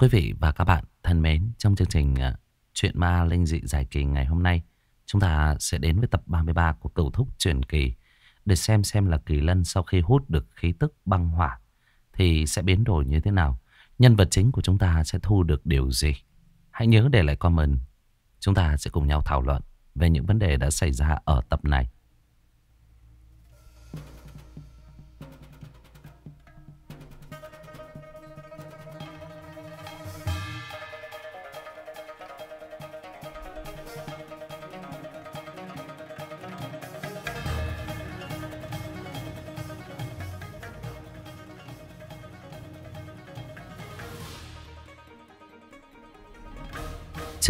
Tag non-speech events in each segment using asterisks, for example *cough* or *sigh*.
Quý vị và các bạn thân mến, trong chương trình à, Chuyện ma linh dị giải kỳ ngày hôm nay, chúng ta sẽ đến với tập 33 của Cửu Thúc truyền kỳ để xem xem là Kỳ Lân sau khi hút được khí tức băng hỏa thì sẽ biến đổi như thế nào, nhân vật chính của chúng ta sẽ thu được điều gì. Hãy nhớ để lại comment, chúng ta sẽ cùng nhau thảo luận về những vấn đề đã xảy ra ở tập này.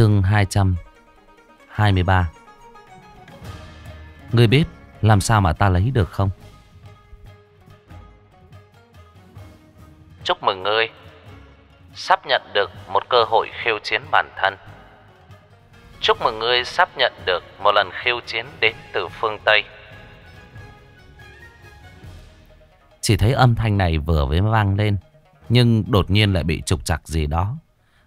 Chương 223 người biết làm sao mà ta lấy được không? Chúc mừng ngươi Sắp nhận được một cơ hội khiêu chiến bản thân Chúc mừng ngươi sắp nhận được một lần khiêu chiến đến từ phương Tây Chỉ thấy âm thanh này vừa mới vang lên Nhưng đột nhiên lại bị trục trặc gì đó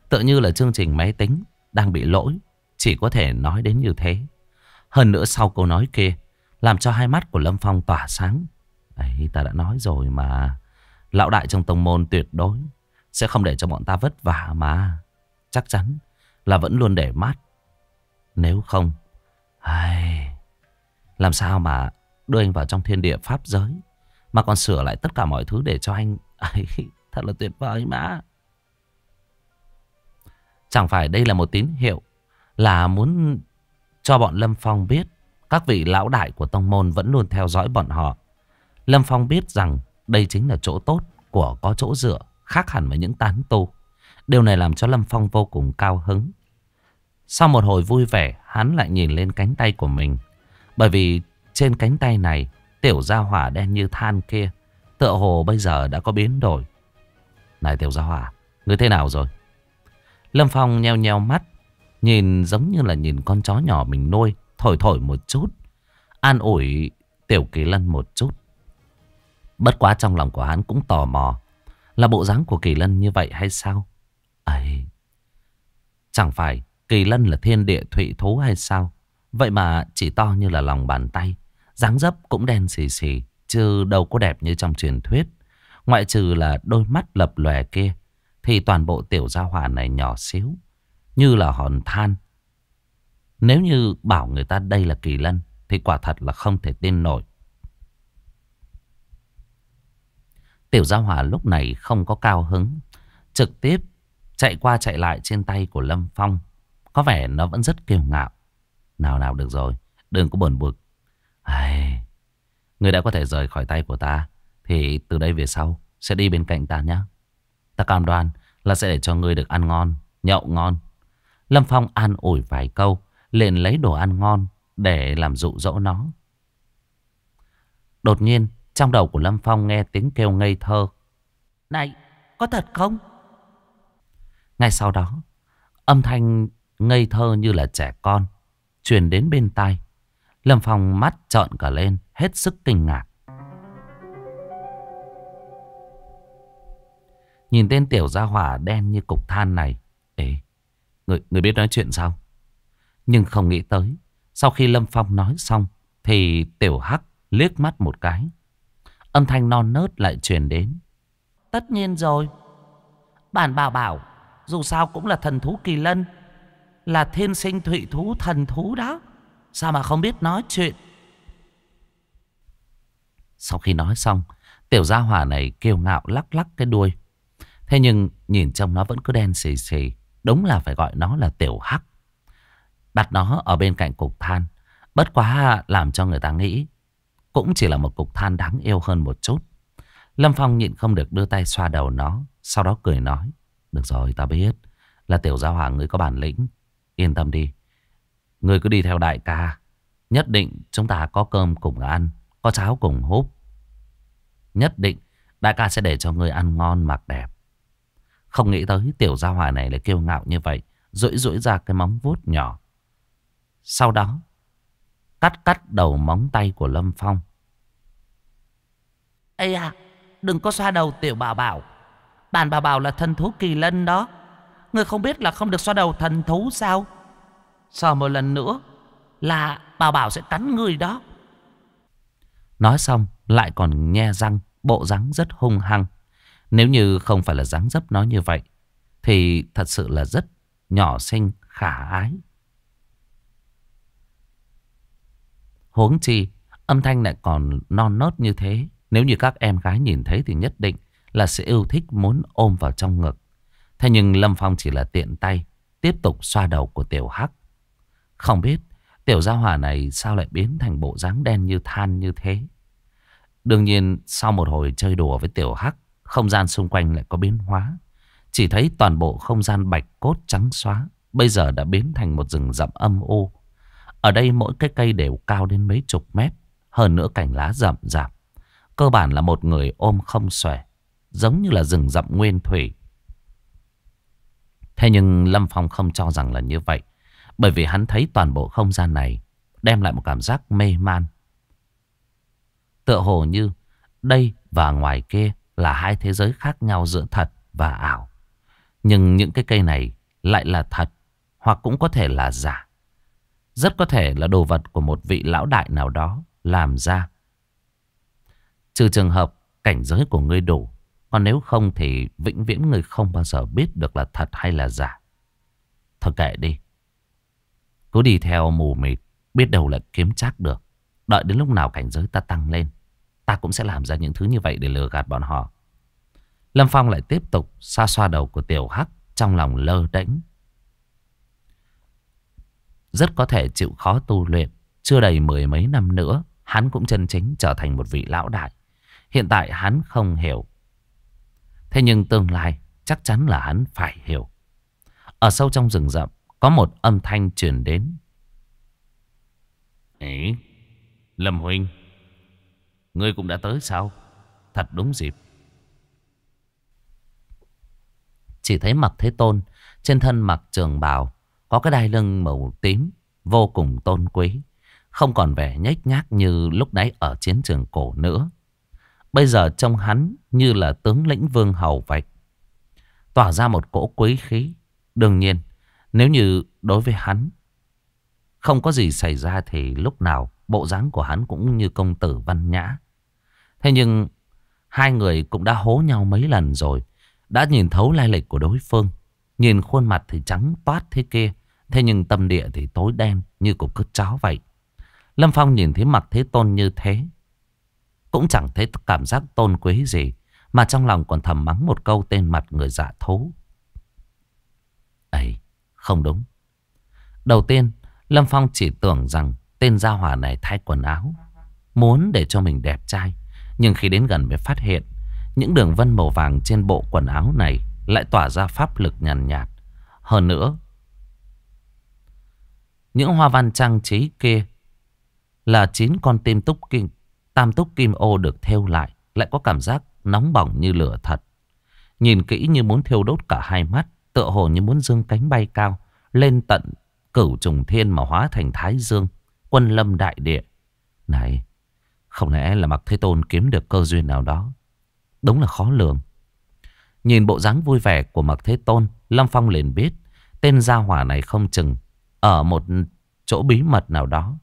Tựa như là chương trình máy tính đang bị lỗi. Chỉ có thể nói đến như thế. Hơn nữa sau câu nói kia, làm cho hai mắt của Lâm Phong tỏa sáng. Đấy, ta đã nói rồi mà. Lão đại trong tông môn tuyệt đối sẽ không để cho bọn ta vất vả mà. Chắc chắn là vẫn luôn để mắt. Nếu không, ai... làm sao mà đưa anh vào trong thiên địa pháp giới mà còn sửa lại tất cả mọi thứ để cho anh... Ấy, *laughs* thật là tuyệt vời mà. Chẳng phải đây là một tín hiệu là muốn cho bọn Lâm Phong biết các vị lão đại của tông môn vẫn luôn theo dõi bọn họ. Lâm Phong biết rằng đây chính là chỗ tốt của có chỗ dựa khác hẳn với những tán tu. Điều này làm cho Lâm Phong vô cùng cao hứng. Sau một hồi vui vẻ, hắn lại nhìn lên cánh tay của mình. Bởi vì trên cánh tay này, tiểu gia hỏa đen như than kia, tựa hồ bây giờ đã có biến đổi. Này tiểu gia hỏa, ngươi thế nào rồi? Lâm Phong nheo nheo mắt, nhìn giống như là nhìn con chó nhỏ mình nuôi, thổi thổi một chút, an ủi Tiểu Kỳ Lân một chút. Bất quá trong lòng của hắn cũng tò mò, là bộ dáng của Kỳ Lân như vậy hay sao? ấy Chẳng phải Kỳ Lân là thiên địa thụy thú hay sao? Vậy mà chỉ to như là lòng bàn tay, dáng dấp cũng đen xì xì, chứ đâu có đẹp như trong truyền thuyết. Ngoại trừ là đôi mắt lập lòe kia thì toàn bộ tiểu gia hỏa này nhỏ xíu Như là hòn than Nếu như bảo người ta đây là kỳ lân Thì quả thật là không thể tin nổi Tiểu gia hỏa lúc này không có cao hứng Trực tiếp chạy qua chạy lại trên tay của Lâm Phong Có vẻ nó vẫn rất kiêu ngạo Nào nào được rồi Đừng có buồn bực Ai... Người đã có thể rời khỏi tay của ta Thì từ đây về sau Sẽ đi bên cạnh ta nhé Ta cam đoan là sẽ để cho ngươi được ăn ngon, nhậu ngon. Lâm Phong an ủi vài câu, liền lấy đồ ăn ngon để làm dụ dỗ nó. Đột nhiên, trong đầu của Lâm Phong nghe tiếng kêu ngây thơ. Này, có thật không? Ngay sau đó, âm thanh ngây thơ như là trẻ con truyền đến bên tai. Lâm Phong mắt trợn cả lên, hết sức kinh ngạc. Nhìn tên tiểu gia hỏa đen như cục than này. Ê, người, người biết nói chuyện sao? Nhưng không nghĩ tới. Sau khi Lâm Phong nói xong, thì tiểu hắc liếc mắt một cái. Âm thanh non nớt lại truyền đến. Tất nhiên rồi. Bản bảo bảo, dù sao cũng là thần thú kỳ lân. Là thiên sinh thụy thú thần thú đó. Sao mà không biết nói chuyện? Sau khi nói xong, tiểu gia hỏa này kêu ngạo lắc lắc cái đuôi. Thế nhưng nhìn trong nó vẫn cứ đen xì xì. Đúng là phải gọi nó là tiểu hắc. Đặt nó ở bên cạnh cục than. Bất quá làm cho người ta nghĩ. Cũng chỉ là một cục than đáng yêu hơn một chút. Lâm Phong nhịn không được đưa tay xoa đầu nó. Sau đó cười nói. Được rồi ta biết. Là tiểu gia hàng người có bản lĩnh. Yên tâm đi. người cứ đi theo đại ca. Nhất định chúng ta có cơm cùng ăn. Có cháo cùng húp. Nhất định đại ca sẽ để cho người ăn ngon mặc đẹp. Không nghĩ tới tiểu gia hòa này lại kiêu ngạo như vậy. Rũi rũi ra cái móng vuốt nhỏ. Sau đó. Cắt cắt đầu móng tay của Lâm Phong. Ây à. Đừng có xoa đầu tiểu bảo bảo. Bản bảo bảo là thần thú kỳ lân đó. Người không biết là không được xoa đầu thần thú sao? Xoa một lần nữa là bảo bảo sẽ cắn người đó. Nói xong lại còn nhe răng, bộ rắn rất hung hăng. Nếu như không phải là dáng dấp nó như vậy Thì thật sự là rất nhỏ xinh khả ái Huống chi âm thanh lại còn non nớt như thế Nếu như các em gái nhìn thấy thì nhất định là sẽ yêu thích muốn ôm vào trong ngực Thế nhưng Lâm Phong chỉ là tiện tay Tiếp tục xoa đầu của Tiểu Hắc Không biết Tiểu gia Hòa này sao lại biến thành bộ dáng đen như than như thế Đương nhiên sau một hồi chơi đùa với Tiểu Hắc không gian xung quanh lại có biến hóa. Chỉ thấy toàn bộ không gian bạch cốt trắng xóa. Bây giờ đã biến thành một rừng rậm âm u. Ở đây mỗi cái cây đều cao đến mấy chục mét. Hơn nữa cành lá rậm rạp. Cơ bản là một người ôm không xòe. Giống như là rừng rậm nguyên thủy. Thế nhưng Lâm Phong không cho rằng là như vậy. Bởi vì hắn thấy toàn bộ không gian này đem lại một cảm giác mê man. Tựa hồ như đây và ngoài kia là hai thế giới khác nhau giữa thật và ảo. Nhưng những cái cây này lại là thật hoặc cũng có thể là giả. Rất có thể là đồ vật của một vị lão đại nào đó làm ra. Trừ trường hợp cảnh giới của ngươi đủ. Còn nếu không thì vĩnh viễn người không bao giờ biết được là thật hay là giả. Thôi kệ đi. Cứ đi theo mù mịt, biết đâu là kiếm chắc được. Đợi đến lúc nào cảnh giới ta tăng lên Ta cũng sẽ làm ra những thứ như vậy để lừa gạt bọn họ Lâm Phong lại tiếp tục xa xoa đầu của Tiểu Hắc Trong lòng lơ đễnh Rất có thể chịu khó tu luyện Chưa đầy mười mấy năm nữa Hắn cũng chân chính trở thành một vị lão đại Hiện tại hắn không hiểu Thế nhưng tương lai chắc chắn là hắn phải hiểu Ở sâu trong rừng rậm Có một âm thanh truyền đến Ấy Lâm Huynh Ngươi cũng đã tới sao Thật đúng dịp Chỉ thấy mặc thế tôn Trên thân mặc trường bào Có cái đai lưng màu tím Vô cùng tôn quý Không còn vẻ nhếch nhác như lúc nãy ở chiến trường cổ nữa Bây giờ trông hắn như là tướng lĩnh vương hầu vạch, Tỏa ra một cỗ quý khí Đương nhiên Nếu như đối với hắn Không có gì xảy ra thì lúc nào Bộ dáng của hắn cũng như công tử văn nhã Thế nhưng hai người cũng đã hố nhau mấy lần rồi. Đã nhìn thấu lai lịch của đối phương. Nhìn khuôn mặt thì trắng toát thế kia. Thế nhưng tâm địa thì tối đen như cục cứt chó vậy. Lâm Phong nhìn thấy mặt Thế Tôn như thế. Cũng chẳng thấy cảm giác tôn quý gì. Mà trong lòng còn thầm mắng một câu tên mặt người giả dạ thú. Ấy, không đúng. Đầu tiên, Lâm Phong chỉ tưởng rằng tên gia hỏa này thay quần áo. Muốn để cho mình đẹp trai. Nhưng khi đến gần mới phát hiện Những đường vân màu vàng trên bộ quần áo này Lại tỏa ra pháp lực nhàn nhạt, nhạt Hơn nữa Những hoa văn trang trí kia Là chín con tim túc kim Tam túc kim ô được theo lại Lại có cảm giác nóng bỏng như lửa thật Nhìn kỹ như muốn thiêu đốt cả hai mắt Tựa hồ như muốn dương cánh bay cao Lên tận cửu trùng thiên mà hóa thành thái dương Quân lâm đại địa Này không lẽ là mặc Thế Tôn kiếm được cơ duyên nào đó. Đúng là khó lường. Nhìn bộ dáng vui vẻ của mặc Thế Tôn, Lâm Phong liền biết tên gia hỏa này không chừng ở một chỗ bí mật nào đó.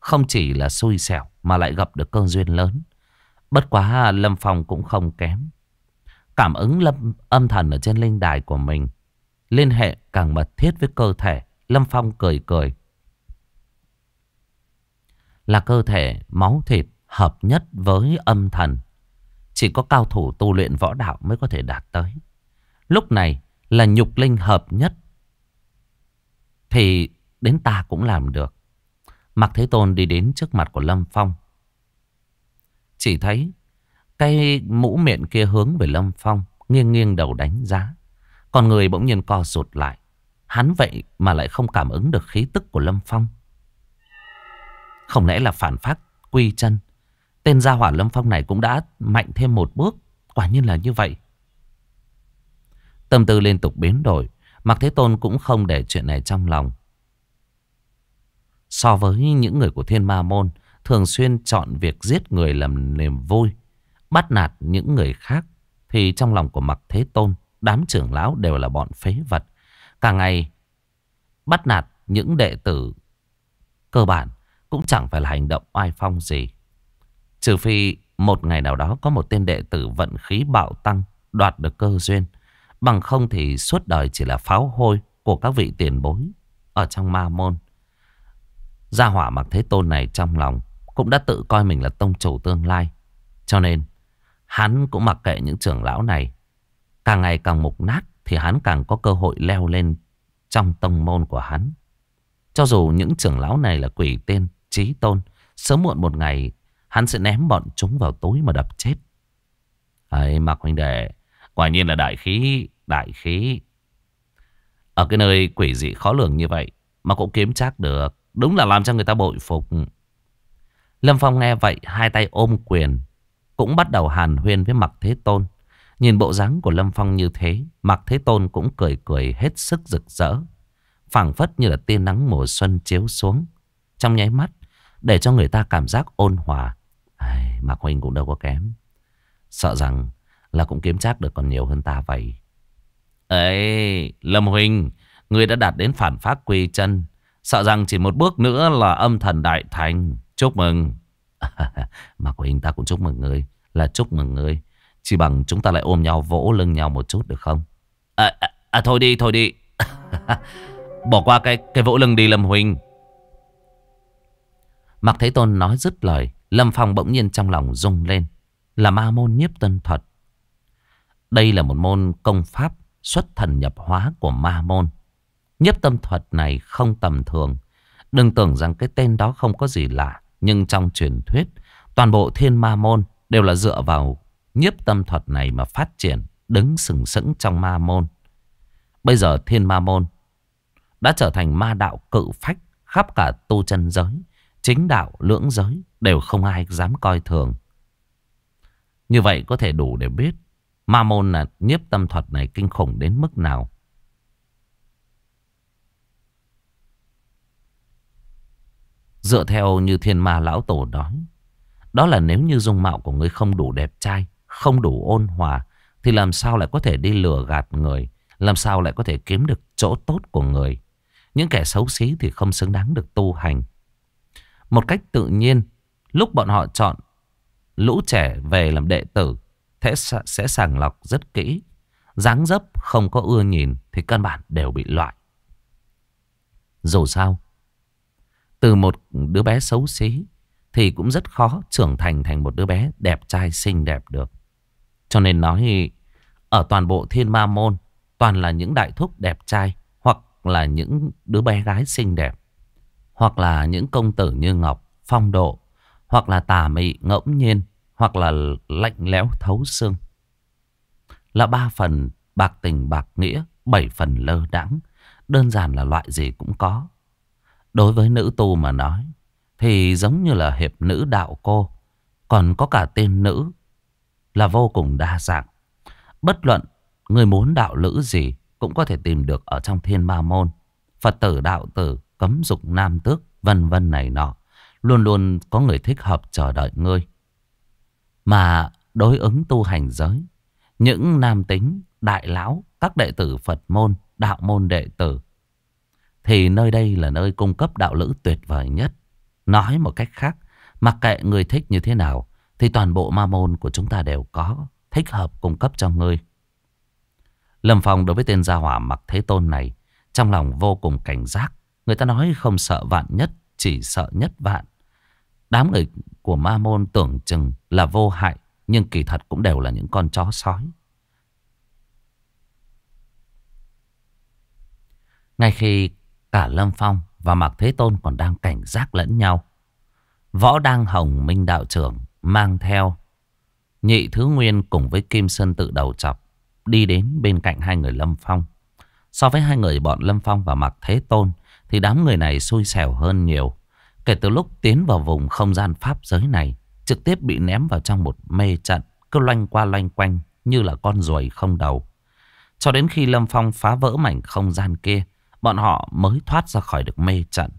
Không chỉ là xui xẻo mà lại gặp được cơ duyên lớn. Bất quá Lâm Phong cũng không kém. Cảm ứng lâm âm thần ở trên linh đài của mình. Liên hệ càng mật thiết với cơ thể. Lâm Phong cười cười. Là cơ thể, máu thịt hợp nhất với âm thần. Chỉ có cao thủ tu luyện võ đạo mới có thể đạt tới. Lúc này là nhục linh hợp nhất. Thì đến ta cũng làm được. Mạc Thế Tôn đi đến trước mặt của Lâm Phong. Chỉ thấy cây mũ miệng kia hướng về Lâm Phong, nghiêng nghiêng đầu đánh giá. Còn người bỗng nhiên co rụt lại. Hắn vậy mà lại không cảm ứng được khí tức của Lâm Phong. Không lẽ là phản phát quy chân Tên gia hỏa lâm phong này cũng đã mạnh thêm một bước. Quả nhiên là như vậy. Tâm tư liên tục biến đổi. Mặc Thế Tôn cũng không để chuyện này trong lòng. So với những người của Thiên Ma Môn thường xuyên chọn việc giết người làm niềm vui, bắt nạt những người khác, thì trong lòng của Mặc Thế Tôn, đám trưởng lão đều là bọn phế vật. Càng ngày bắt nạt những đệ tử cơ bản cũng chẳng phải là hành động oai phong gì. Trừ phi một ngày nào đó có một tên đệ tử vận khí bạo tăng đoạt được cơ duyên. Bằng không thì suốt đời chỉ là pháo hôi của các vị tiền bối ở trong ma môn. Gia hỏa mặc thế tôn này trong lòng cũng đã tự coi mình là tông chủ tương lai. Cho nên hắn cũng mặc kệ những trưởng lão này. Càng ngày càng mục nát thì hắn càng có cơ hội leo lên trong tông môn của hắn. Cho dù những trưởng lão này là quỷ tên, trí tôn, sớm muộn một ngày Hắn sẽ ném bọn chúng vào tối mà đập chết. Ấy, Mạc Huynh Đệ, quả nhiên là đại khí, đại khí. Ở cái nơi quỷ dị khó lường như vậy mà cũng kiếm chắc được. Đúng là làm cho người ta bội phục. Lâm Phong nghe vậy, hai tay ôm quyền. Cũng bắt đầu hàn huyên với Mạc Thế Tôn. Nhìn bộ dáng của Lâm Phong như thế, Mạc Thế Tôn cũng cười cười hết sức rực rỡ. phảng phất như là tia nắng mùa xuân chiếu xuống. Trong nháy mắt, để cho người ta cảm giác ôn hòa, Ai, mà Quỳnh cũng đâu có kém. Sợ rằng là cũng kiếm chắc được còn nhiều hơn ta vậy. Ấy, Lâm Huynh, ngươi đã đạt đến phản phát quy chân. Sợ rằng chỉ một bước nữa là âm thần đại thành. Chúc mừng. À, mà huynh ta cũng chúc mừng ngươi. Là chúc mừng ngươi. Chỉ bằng chúng ta lại ôm nhau vỗ lưng nhau một chút được không? À, à, à thôi đi, thôi đi. *laughs* Bỏ qua cái cái vỗ lưng đi Lâm Huynh. mặc Thế Tôn nói dứt lời Lâm Phong bỗng nhiên trong lòng rung lên Là ma môn nhiếp tân thuật Đây là một môn công pháp xuất thần nhập hóa của ma môn Nhiếp tâm thuật này không tầm thường Đừng tưởng rằng cái tên đó không có gì lạ Nhưng trong truyền thuyết Toàn bộ thiên ma môn đều là dựa vào nhiếp tâm thuật này mà phát triển Đứng sừng sững trong ma môn Bây giờ thiên ma môn đã trở thành ma đạo cự phách khắp cả tu chân giới chính đạo, lưỡng giới đều không ai dám coi thường. Như vậy có thể đủ để biết ma môn là nhiếp tâm thuật này kinh khủng đến mức nào. Dựa theo như thiên ma lão tổ nói, đó là nếu như dung mạo của người không đủ đẹp trai, không đủ ôn hòa, thì làm sao lại có thể đi lừa gạt người, làm sao lại có thể kiếm được chỗ tốt của người. Những kẻ xấu xí thì không xứng đáng được tu hành. Một cách tự nhiên, lúc bọn họ chọn lũ trẻ về làm đệ tử, thế sẽ sàng lọc rất kỹ. dáng dấp không có ưa nhìn thì căn bản đều bị loại. Dù sao, từ một đứa bé xấu xí thì cũng rất khó trưởng thành thành một đứa bé đẹp trai xinh đẹp được. Cho nên nói ở toàn bộ thiên ma môn toàn là những đại thúc đẹp trai hoặc là những đứa bé gái xinh đẹp hoặc là những công tử như Ngọc, phong độ, hoặc là tà mị ngẫm nhiên, hoặc là lạnh lẽo thấu xương. Là ba phần bạc tình bạc nghĩa, bảy phần lơ đãng, đơn giản là loại gì cũng có. Đối với nữ tu mà nói, thì giống như là hiệp nữ đạo cô, còn có cả tên nữ là vô cùng đa dạng. Bất luận người muốn đạo lữ gì cũng có thể tìm được ở trong thiên ma môn, Phật tử đạo tử cấm dục nam tước, vân vân này nọ. Luôn luôn có người thích hợp chờ đợi ngươi. Mà đối ứng tu hành giới, những nam tính, đại lão, các đệ tử Phật môn, đạo môn đệ tử, thì nơi đây là nơi cung cấp đạo lữ tuyệt vời nhất. Nói một cách khác, mặc kệ người thích như thế nào, thì toàn bộ ma môn của chúng ta đều có thích hợp cung cấp cho ngươi. Lâm Phong đối với tên gia hỏa mặc thế tôn này, trong lòng vô cùng cảnh giác. Người ta nói không sợ vạn nhất, chỉ sợ nhất vạn. Đám người của ma môn tưởng chừng là vô hại, nhưng kỳ thật cũng đều là những con chó sói. Ngay khi cả Lâm Phong và Mạc Thế Tôn còn đang cảnh giác lẫn nhau, Võ Đăng Hồng Minh Đạo trưởng mang theo Nhị Thứ Nguyên cùng với Kim Sơn tự đầu chọc đi đến bên cạnh hai người Lâm Phong. So với hai người bọn Lâm Phong và Mạc Thế Tôn thì đám người này xui xẻo hơn nhiều. Kể từ lúc tiến vào vùng không gian pháp giới này, trực tiếp bị ném vào trong một mê trận, cứ loanh qua loanh quanh như là con ruồi không đầu. Cho đến khi Lâm Phong phá vỡ mảnh không gian kia, bọn họ mới thoát ra khỏi được mê trận.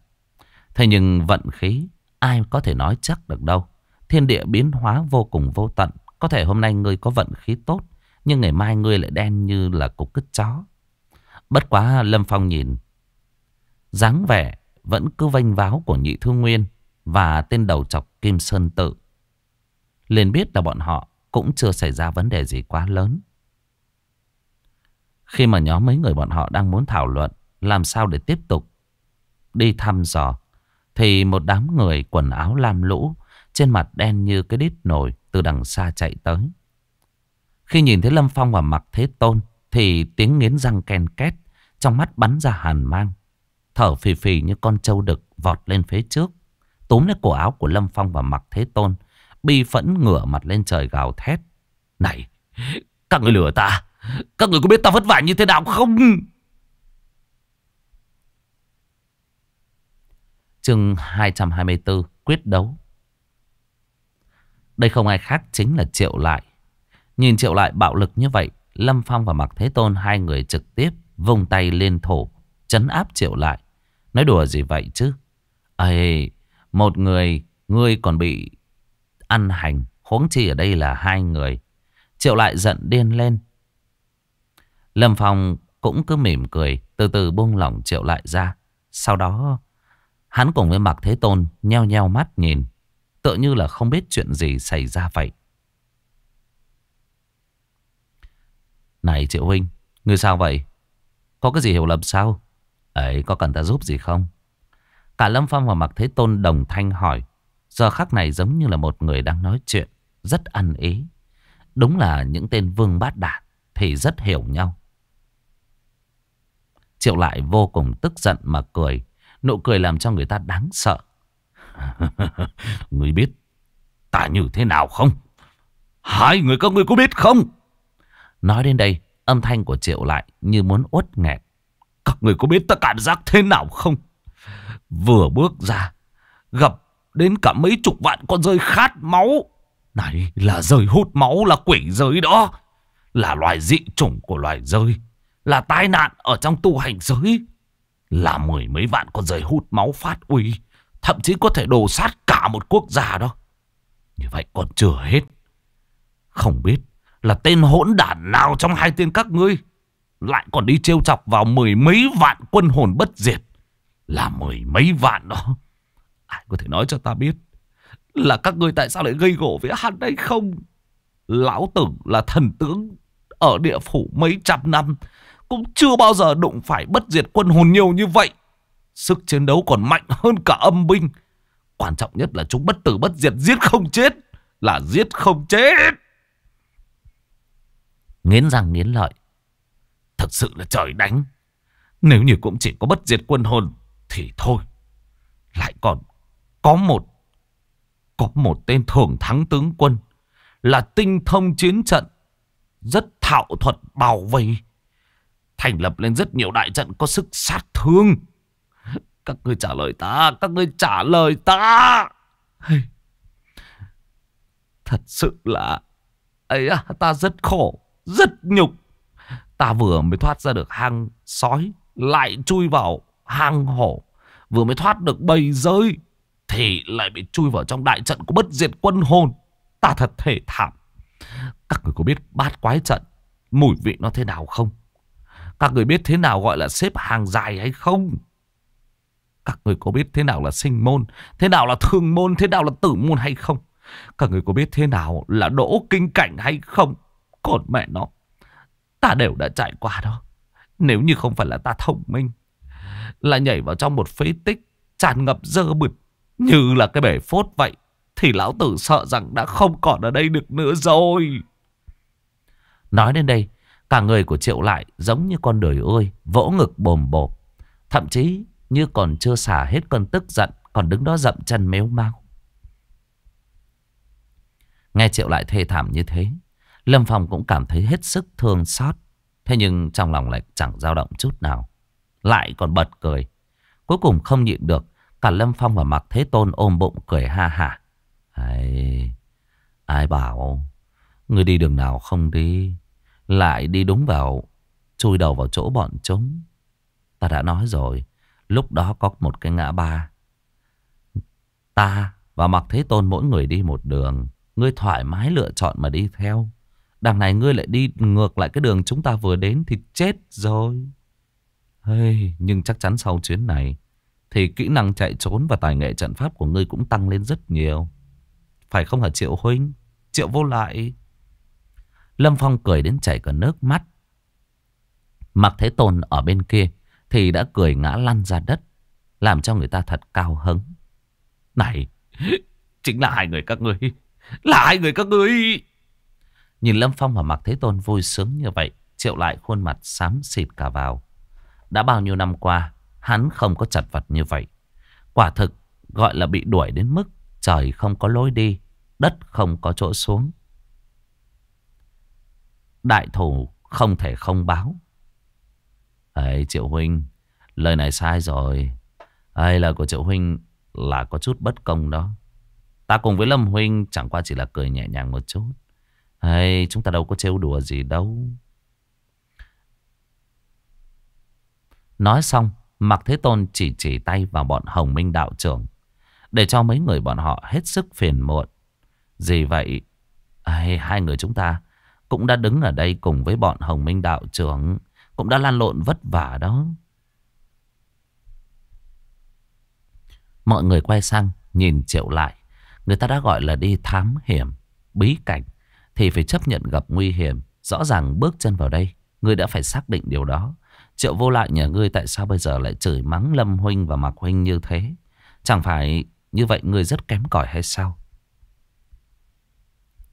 Thế nhưng vận khí, ai có thể nói chắc được đâu. Thiên địa biến hóa vô cùng vô tận. Có thể hôm nay ngươi có vận khí tốt, nhưng ngày mai ngươi lại đen như là cục cứt chó. Bất quá Lâm Phong nhìn, dáng vẻ vẫn cứ vênh váo của nhị thương nguyên và tên đầu chọc Kim Sơn Tự. liền biết là bọn họ cũng chưa xảy ra vấn đề gì quá lớn. Khi mà nhóm mấy người bọn họ đang muốn thảo luận làm sao để tiếp tục đi thăm dò, thì một đám người quần áo lam lũ, trên mặt đen như cái đít nồi từ đằng xa chạy tới. Khi nhìn thấy Lâm Phong và mặc Thế Tôn, thì tiếng nghiến răng ken két, trong mắt bắn ra hàn mang. Thở phì phì như con trâu đực vọt lên phía trước. Túm lấy cổ áo của Lâm Phong và mặc thế tôn. Bi phẫn ngửa mặt lên trời gào thét. Này, các người lừa ta. Các người có biết ta vất vả như thế nào không? Chương 224 Quyết đấu Đây không ai khác chính là Triệu Lại Nhìn Triệu Lại bạo lực như vậy Lâm Phong và Mạc Thế Tôn hai người trực tiếp Vùng tay lên thổ Chấn áp Triệu Lại Nói đùa gì vậy chứ Ây Một người Ngươi còn bị Ăn hành Huống chi ở đây là hai người Triệu lại giận điên lên Lâm Phong cũng cứ mỉm cười Từ từ buông lỏng Triệu lại ra Sau đó Hắn cùng với Mạc Thế Tôn Nheo nheo mắt nhìn Tựa như là không biết chuyện gì xảy ra vậy Này Triệu Huynh Ngươi sao vậy Có cái gì hiểu lầm sao ấy có cần ta giúp gì không? Cả Lâm Phong và Mạc Thế Tôn đồng thanh hỏi. Giờ khắc này giống như là một người đang nói chuyện. Rất ăn ý. Đúng là những tên vương bát đạt thì rất hiểu nhau. Triệu lại vô cùng tức giận mà cười. Nụ cười làm cho người ta đáng sợ. *laughs* người biết ta như thế nào không? Hai người có người có biết không? Nói đến đây, âm thanh của Triệu lại như muốn uất nghẹt. Người có biết ta cảm giác thế nào không? Vừa bước ra, gặp đến cả mấy chục vạn con rơi khát máu. Này là rơi hút máu là quỷ rơi đó. Là loài dị chủng của loài rơi. Là tai nạn ở trong tu hành giới. Là mười mấy vạn con rơi hút máu phát uy. Thậm chí có thể đồ sát cả một quốc gia đó. Như vậy còn chưa hết. Không biết là tên hỗn đản nào trong hai tên các ngươi lại còn đi trêu chọc vào mười mấy vạn quân hồn bất diệt Là mười mấy vạn đó Ai có thể nói cho ta biết Là các ngươi tại sao lại gây gỗ với hắn đây không Lão tử là thần tướng Ở địa phủ mấy trăm năm Cũng chưa bao giờ đụng phải bất diệt quân hồn nhiều như vậy Sức chiến đấu còn mạnh hơn cả âm binh Quan trọng nhất là chúng bất tử bất diệt Giết không chết Là giết không chết Nghiến răng nghiến lợi Thật sự là trời đánh Nếu như cũng chỉ có bất diệt quân hồn Thì thôi Lại còn có một Có một tên thường thắng tướng quân Là tinh thông chiến trận Rất thạo thuật bảo vệ Thành lập lên rất nhiều đại trận Có sức sát thương Các người trả lời ta Các người trả lời ta Thật sự là ấy à, ta rất khổ, rất nhục. Ta vừa mới thoát ra được hang sói Lại chui vào hang hổ Vừa mới thoát được bầy rơi Thì lại bị chui vào trong đại trận của bất diệt quân hồn Ta thật thể thảm Các người có biết bát quái trận Mùi vị nó thế nào không Các người biết thế nào gọi là xếp hàng dài hay không Các người có biết thế nào là sinh môn Thế nào là thương môn Thế nào là tử môn hay không Các người có biết thế nào là đỗ kinh cảnh hay không Còn mẹ nó Ta đều đã trải qua đó Nếu như không phải là ta thông minh Là nhảy vào trong một phế tích Tràn ngập dơ bực Như là cái bể phốt vậy Thì lão tử sợ rằng đã không còn ở đây được nữa rồi Nói đến đây Cả người của Triệu lại giống như con đời ơi Vỗ ngực bồm bộp Thậm chí như còn chưa xả hết cơn tức giận Còn đứng đó dậm chân méo mau Nghe Triệu lại thê thảm như thế Lâm Phong cũng cảm thấy hết sức thương xót. Thế nhưng trong lòng lại chẳng dao động chút nào. Lại còn bật cười. Cuối cùng không nhịn được. Cả Lâm Phong và Mạc Thế Tôn ôm bụng cười ha hả. Ai, ai bảo. Người đi đường nào không đi. Lại đi đúng vào. Chui đầu vào chỗ bọn chúng. Ta đã nói rồi. Lúc đó có một cái ngã ba. Ta và Mạc Thế Tôn mỗi người đi một đường. Ngươi thoải mái lựa chọn mà đi theo. Đằng này ngươi lại đi ngược lại cái đường chúng ta vừa đến thì chết rồi. Hey, nhưng chắc chắn sau chuyến này thì kỹ năng chạy trốn và tài nghệ trận pháp của ngươi cũng tăng lên rất nhiều. Phải không hả Triệu Huynh? Triệu vô lại. Lâm Phong cười đến chảy cả nước mắt. Mặc Thế Tôn ở bên kia thì đã cười ngã lăn ra đất. Làm cho người ta thật cao hứng. Này, *laughs* chính là hai người các ngươi. Là hai người các ngươi. Nhìn Lâm Phong và Mạc Thế Tôn vui sướng như vậy, Triệu lại khuôn mặt xám xịt cả vào. Đã bao nhiêu năm qua, hắn không có chật vật như vậy. Quả thực, gọi là bị đuổi đến mức trời không có lối đi, đất không có chỗ xuống. Đại thủ không thể không báo. Ấy Triệu Huynh, lời này sai rồi. Ấy lời của Triệu Huynh là có chút bất công đó. Ta cùng với Lâm Huynh chẳng qua chỉ là cười nhẹ nhàng một chút hey, Chúng ta đâu có trêu đùa gì đâu Nói xong Mạc Thế Tôn chỉ chỉ tay vào bọn Hồng Minh Đạo trưởng Để cho mấy người bọn họ hết sức phiền muộn Gì vậy hey, Hai người chúng ta Cũng đã đứng ở đây cùng với bọn Hồng Minh Đạo trưởng Cũng đã lan lộn vất vả đó Mọi người quay sang Nhìn triệu lại Người ta đã gọi là đi thám hiểm Bí cảnh thì phải chấp nhận gặp nguy hiểm. Rõ ràng bước chân vào đây, ngươi đã phải xác định điều đó. Triệu vô lại nhà ngươi tại sao bây giờ lại chửi mắng Lâm Huynh và Mạc Huynh như thế? Chẳng phải như vậy ngươi rất kém cỏi hay sao?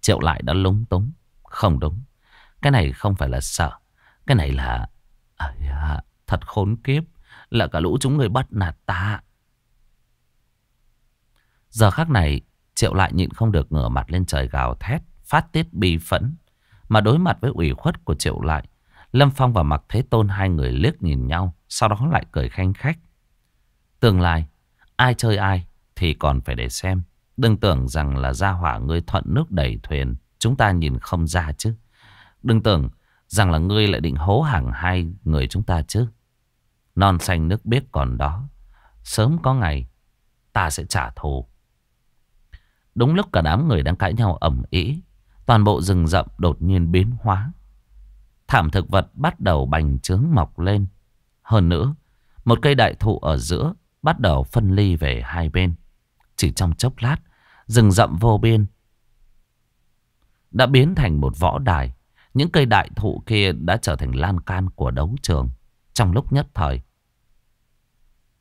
Triệu lại đã lúng túng. Không đúng. Cái này không phải là sợ. Cái này là... à, thật khốn kiếp. Là cả lũ chúng người bắt nạt ta. Giờ khắc này, Triệu lại nhịn không được ngửa mặt lên trời gào thét phát tiết bi phẫn. Mà đối mặt với ủy khuất của Triệu Lại, Lâm Phong và Mạc Thế Tôn hai người liếc nhìn nhau, sau đó lại cười khanh khách. Tương lai, ai chơi ai thì còn phải để xem. Đừng tưởng rằng là gia hỏa ngươi thuận nước đẩy thuyền, chúng ta nhìn không ra chứ. Đừng tưởng rằng là ngươi lại định hố hàng hai người chúng ta chứ. Non xanh nước biếc còn đó, sớm có ngày ta sẽ trả thù. Đúng lúc cả đám người đang cãi nhau ẩm ĩ toàn bộ rừng rậm đột nhiên biến hóa. Thảm thực vật bắt đầu bành trướng mọc lên. Hơn nữa, một cây đại thụ ở giữa bắt đầu phân ly về hai bên. Chỉ trong chốc lát, rừng rậm vô biên đã biến thành một võ đài. Những cây đại thụ kia đã trở thành lan can của đấu trường trong lúc nhất thời.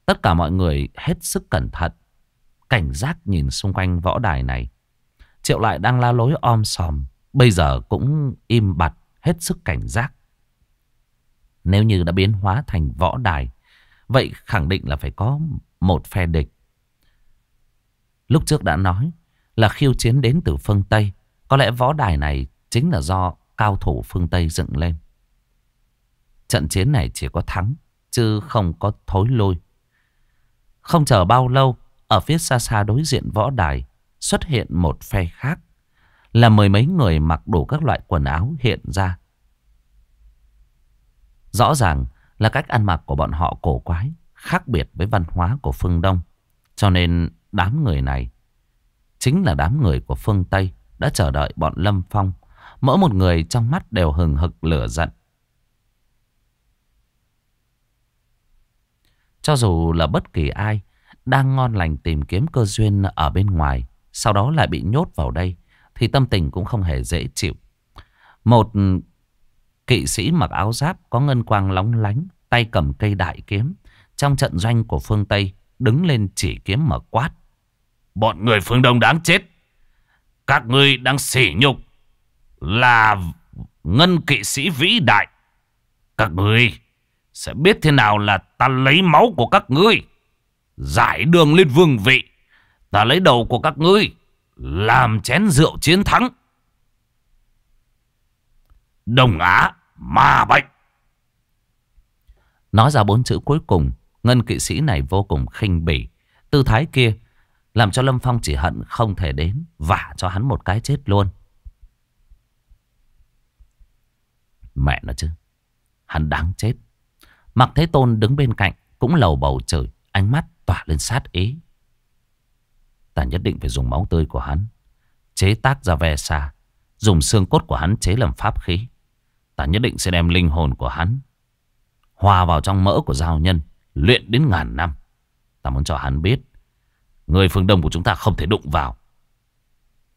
Tất cả mọi người hết sức cẩn thận, cảnh giác nhìn xung quanh võ đài này. Triệu lại đang la lối om sòm. Bây giờ cũng im bặt hết sức cảnh giác. Nếu như đã biến hóa thành võ đài. Vậy khẳng định là phải có một phe địch. Lúc trước đã nói là khiêu chiến đến từ phương Tây. Có lẽ võ đài này chính là do cao thủ phương Tây dựng lên. Trận chiến này chỉ có thắng, chứ không có thối lui. Không chờ bao lâu, ở phía xa xa đối diện võ đài, xuất hiện một phe khác là mười mấy người mặc đủ các loại quần áo hiện ra. Rõ ràng là cách ăn mặc của bọn họ cổ quái, khác biệt với văn hóa của phương Đông. Cho nên đám người này chính là đám người của phương Tây đã chờ đợi bọn Lâm Phong. Mỗi một người trong mắt đều hừng hực lửa giận. Cho dù là bất kỳ ai đang ngon lành tìm kiếm cơ duyên ở bên ngoài sau đó lại bị nhốt vào đây, thì tâm tình cũng không hề dễ chịu. Một kỵ sĩ mặc áo giáp có ngân quang lóng lánh, tay cầm cây đại kiếm, trong trận doanh của phương Tây, đứng lên chỉ kiếm mở quát. Bọn người phương Đông đáng chết. Các ngươi đang sỉ nhục là ngân kỵ sĩ vĩ đại. Các ngươi sẽ biết thế nào là ta lấy máu của các ngươi. Giải đường lên vương vị. Ta lấy đầu của các ngươi Làm chén rượu chiến thắng Đồng Á ma bệnh Nói ra bốn chữ cuối cùng Ngân kỵ sĩ này vô cùng khinh bỉ Tư thái kia Làm cho Lâm Phong chỉ hận không thể đến Vả cho hắn một cái chết luôn Mẹ nó chứ Hắn đáng chết Mặc Thế Tôn đứng bên cạnh Cũng lầu bầu trời Ánh mắt tỏa lên sát ý Ta nhất định phải dùng máu tươi của hắn Chế tác ra ve xa Dùng xương cốt của hắn chế làm pháp khí Ta nhất định sẽ đem linh hồn của hắn Hòa vào trong mỡ của giao nhân Luyện đến ngàn năm Ta muốn cho hắn biết Người phương Đông của chúng ta không thể đụng vào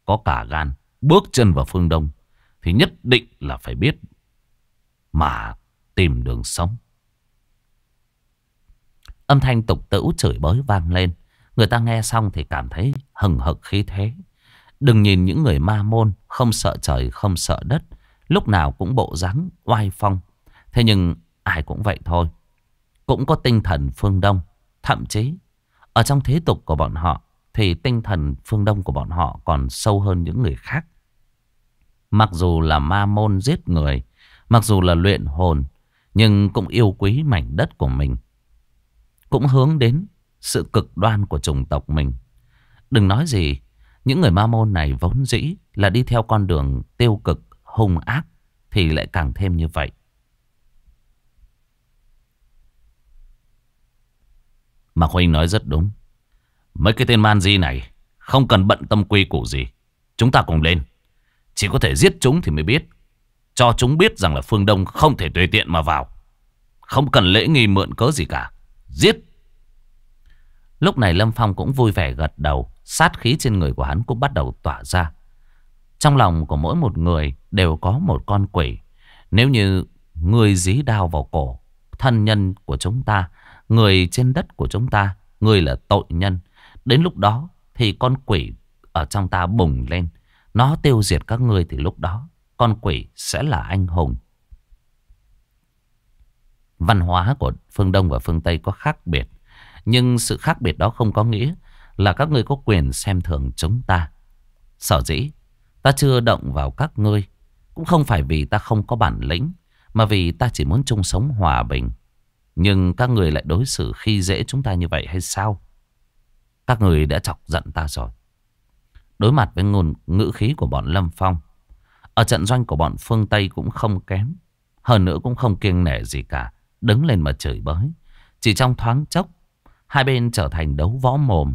Có cả gan Bước chân vào phương Đông Thì nhất định là phải biết Mà tìm đường sống Âm thanh tục tễu chửi bới vang lên Người ta nghe xong thì cảm thấy hừng hực khí thế. Đừng nhìn những người ma môn, không sợ trời, không sợ đất. Lúc nào cũng bộ dáng oai phong. Thế nhưng ai cũng vậy thôi. Cũng có tinh thần phương Đông. Thậm chí, ở trong thế tục của bọn họ, thì tinh thần phương Đông của bọn họ còn sâu hơn những người khác. Mặc dù là ma môn giết người, mặc dù là luyện hồn, nhưng cũng yêu quý mảnh đất của mình. Cũng hướng đến sự cực đoan của chủng tộc mình. Đừng nói gì, những người ma môn này vốn dĩ là đi theo con đường tiêu cực, hung ác thì lại càng thêm như vậy. Mà Huynh nói rất đúng. Mấy cái tên man di này không cần bận tâm quy củ gì. Chúng ta cùng lên. Chỉ có thể giết chúng thì mới biết. Cho chúng biết rằng là phương Đông không thể tùy tiện mà vào. Không cần lễ nghi mượn cớ gì cả. Giết Lúc này Lâm Phong cũng vui vẻ gật đầu Sát khí trên người của hắn cũng bắt đầu tỏa ra Trong lòng của mỗi một người Đều có một con quỷ Nếu như người dí đao vào cổ Thân nhân của chúng ta Người trên đất của chúng ta Người là tội nhân Đến lúc đó thì con quỷ Ở trong ta bùng lên Nó tiêu diệt các ngươi thì lúc đó Con quỷ sẽ là anh hùng Văn hóa của phương Đông và phương Tây có khác biệt nhưng sự khác biệt đó không có nghĩa là các ngươi có quyền xem thường chúng ta. Sở dĩ, ta chưa động vào các ngươi. Cũng không phải vì ta không có bản lĩnh, mà vì ta chỉ muốn chung sống hòa bình. Nhưng các người lại đối xử khi dễ chúng ta như vậy hay sao? Các người đã chọc giận ta rồi. Đối mặt với ngôn ngữ khí của bọn Lâm Phong, ở trận doanh của bọn phương Tây cũng không kém. Hơn nữa cũng không kiêng nể gì cả. Đứng lên mà chửi bới. Chỉ trong thoáng chốc Hai bên trở thành đấu võ mồm.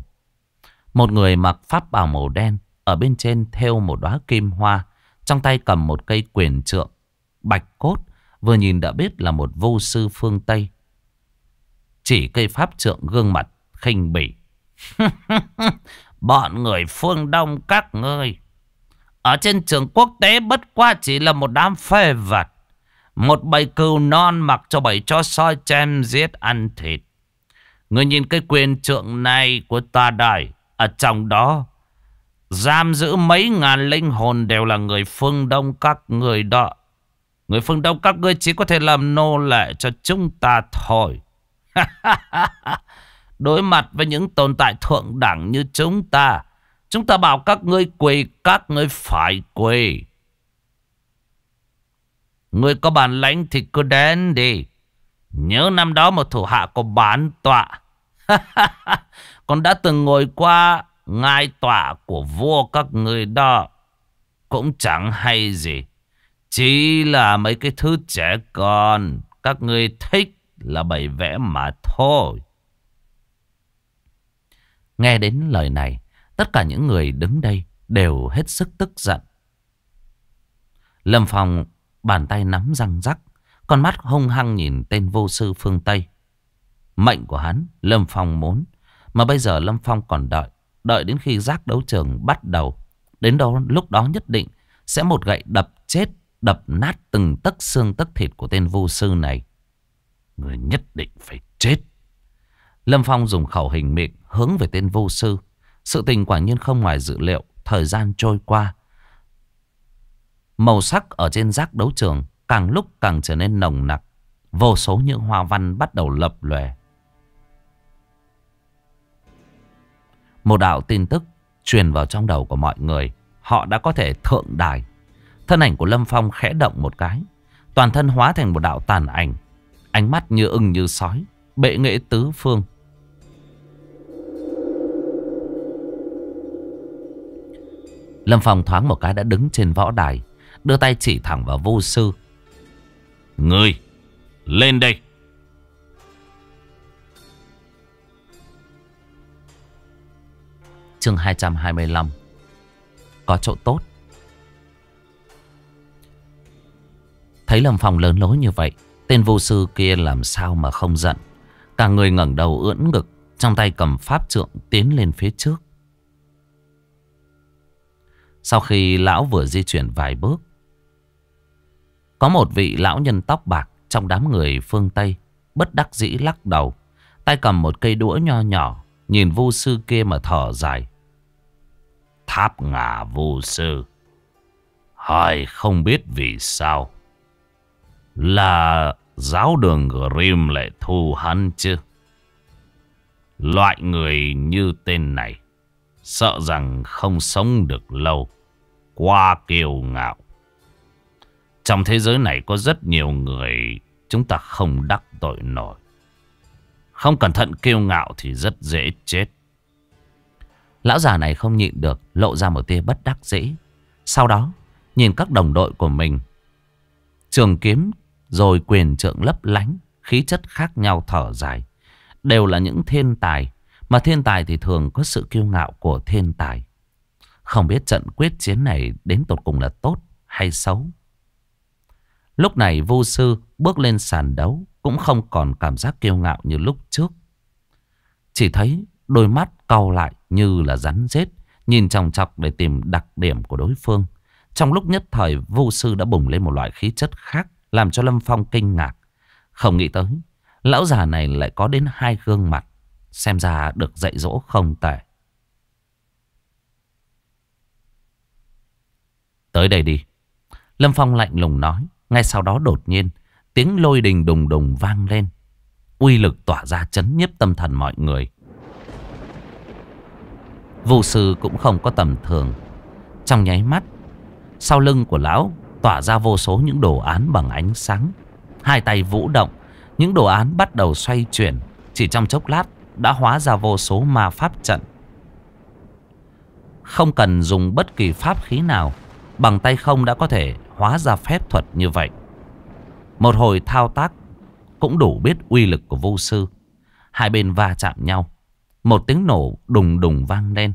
Một người mặc pháp bào màu đen, ở bên trên thêu một đóa kim hoa, trong tay cầm một cây quyền trượng, bạch cốt, vừa nhìn đã biết là một vô sư phương Tây. Chỉ cây pháp trượng gương mặt khinh bỉ. *laughs* Bọn người phương Đông các ngươi ở trên trường quốc tế bất qua chỉ là một đám phê vật. Một bầy cừu non mặc cho bầy chó soi chem giết ăn thịt. Ngươi nhìn cái quyền trượng này của ta đài Ở trong đó Giam giữ mấy ngàn linh hồn đều là người phương đông các người đó Người phương đông các ngươi chỉ có thể làm nô lệ cho chúng ta thôi *laughs* Đối mặt với những tồn tại thượng đẳng như chúng ta Chúng ta bảo các ngươi quỳ các ngươi phải quỳ Ngươi có bản lãnh thì cứ đến đi Nhớ năm đó một thủ hạ có bán tọa. *laughs* Con đã từng ngồi qua ngai tọa của vua các người đó. Cũng chẳng hay gì. Chỉ là mấy cái thứ trẻ con các người thích là bày vẽ mà thôi. Nghe đến lời này, tất cả những người đứng đây đều hết sức tức giận. Lâm Phong bàn tay nắm răng rắc, con mắt hung hăng nhìn tên vô sư phương Tây. Mệnh của hắn, Lâm Phong muốn. Mà bây giờ Lâm Phong còn đợi. Đợi đến khi giác đấu trường bắt đầu. Đến đó lúc đó nhất định sẽ một gậy đập chết, đập nát từng tấc xương tấc thịt của tên vô sư này. Người nhất định phải chết. Lâm Phong dùng khẩu hình miệng hướng về tên vô sư. Sự tình quả nhiên không ngoài dự liệu, thời gian trôi qua. Màu sắc ở trên giác đấu trường càng lúc càng trở nên nồng nặc. Vô số những hoa văn bắt đầu lập lòe. Một đạo tin tức truyền vào trong đầu của mọi người. Họ đã có thể thượng đài. Thân ảnh của Lâm Phong khẽ động một cái. Toàn thân hóa thành một đạo tàn ảnh. Ánh mắt như ưng như sói. Bệ nghệ tứ phương. Lâm Phong thoáng một cái đã đứng trên võ đài. Đưa tay chỉ thẳng vào vô sư người lên đây. Chương 225 Có chỗ tốt Thấy Lâm phòng lớn lối như vậy Tên vô sư kia làm sao mà không giận Cả người ngẩng đầu ưỡn ngực Trong tay cầm pháp trượng tiến lên phía trước Sau khi lão vừa di chuyển vài bước có một vị lão nhân tóc bạc trong đám người phương Tây, bất đắc dĩ lắc đầu, tay cầm một cây đũa nho nhỏ, nhìn vu sư kia mà thở dài. Tháp ngà vu sư, hỏi không biết vì sao, là giáo đường Grim lại thu hắn chứ. Loại người như tên này, sợ rằng không sống được lâu, quá kiêu ngạo. Trong thế giới này có rất nhiều người chúng ta không đắc tội nổi. Không cẩn thận kiêu ngạo thì rất dễ chết. Lão già này không nhịn được lộ ra một tia bất đắc dĩ. Sau đó nhìn các đồng đội của mình. Trường kiếm rồi quyền trượng lấp lánh, khí chất khác nhau thở dài. Đều là những thiên tài, mà thiên tài thì thường có sự kiêu ngạo của thiên tài. Không biết trận quyết chiến này đến tột cùng là tốt hay xấu. Lúc này vô sư bước lên sàn đấu cũng không còn cảm giác kiêu ngạo như lúc trước. Chỉ thấy đôi mắt cau lại như là rắn rết, nhìn chòng chọc để tìm đặc điểm của đối phương. Trong lúc nhất thời vô sư đã bùng lên một loại khí chất khác làm cho Lâm Phong kinh ngạc. Không nghĩ tới, lão già này lại có đến hai gương mặt, xem ra được dạy dỗ không tệ. Tới đây đi. Lâm Phong lạnh lùng nói. Ngay sau đó đột nhiên, tiếng lôi đình đùng đùng vang lên. Uy lực tỏa ra chấn nhiếp tâm thần mọi người. Vụ sư cũng không có tầm thường. Trong nháy mắt, sau lưng của lão tỏa ra vô số những đồ án bằng ánh sáng. Hai tay vũ động, những đồ án bắt đầu xoay chuyển. Chỉ trong chốc lát đã hóa ra vô số ma pháp trận. Không cần dùng bất kỳ pháp khí nào Bằng tay không đã có thể hóa ra phép thuật như vậy. Một hồi thao tác cũng đủ biết uy lực của vô sư. Hai bên va chạm nhau. Một tiếng nổ đùng đùng vang lên.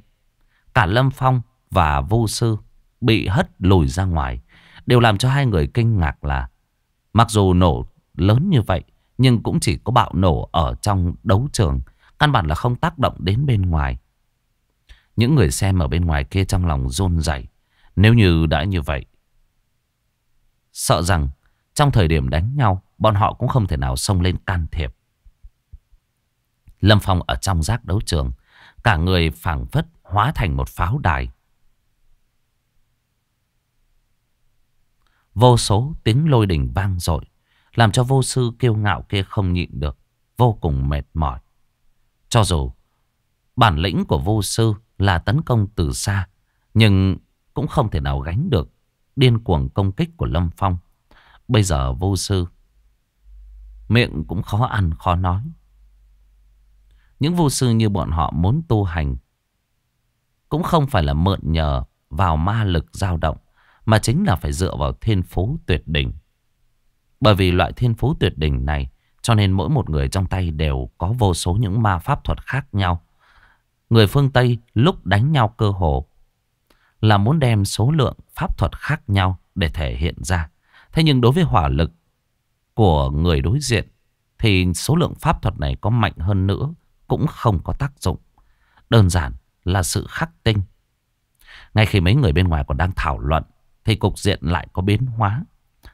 Cả Lâm Phong và vô sư bị hất lùi ra ngoài. Đều làm cho hai người kinh ngạc là mặc dù nổ lớn như vậy nhưng cũng chỉ có bạo nổ ở trong đấu trường. Căn bản là không tác động đến bên ngoài. Những người xem ở bên ngoài kia trong lòng rôn rẩy nếu như đã như vậy Sợ rằng Trong thời điểm đánh nhau Bọn họ cũng không thể nào xông lên can thiệp Lâm Phong ở trong giác đấu trường Cả người phảng phất hóa thành một pháo đài Vô số tiếng lôi đình vang dội Làm cho vô sư kiêu ngạo kia không nhịn được Vô cùng mệt mỏi Cho dù bản lĩnh của vô sư là tấn công từ xa Nhưng cũng không thể nào gánh được điên cuồng công kích của Lâm Phong. Bây giờ vô sư, miệng cũng khó ăn khó nói. Những vô sư như bọn họ muốn tu hành cũng không phải là mượn nhờ vào ma lực dao động mà chính là phải dựa vào thiên phú tuyệt đỉnh. Bởi vì loại thiên phú tuyệt đỉnh này cho nên mỗi một người trong tay đều có vô số những ma pháp thuật khác nhau. Người phương Tây lúc đánh nhau cơ hồ là muốn đem số lượng pháp thuật khác nhau để thể hiện ra. Thế nhưng đối với hỏa lực của người đối diện thì số lượng pháp thuật này có mạnh hơn nữa cũng không có tác dụng. Đơn giản là sự khắc tinh. Ngay khi mấy người bên ngoài còn đang thảo luận thì cục diện lại có biến hóa.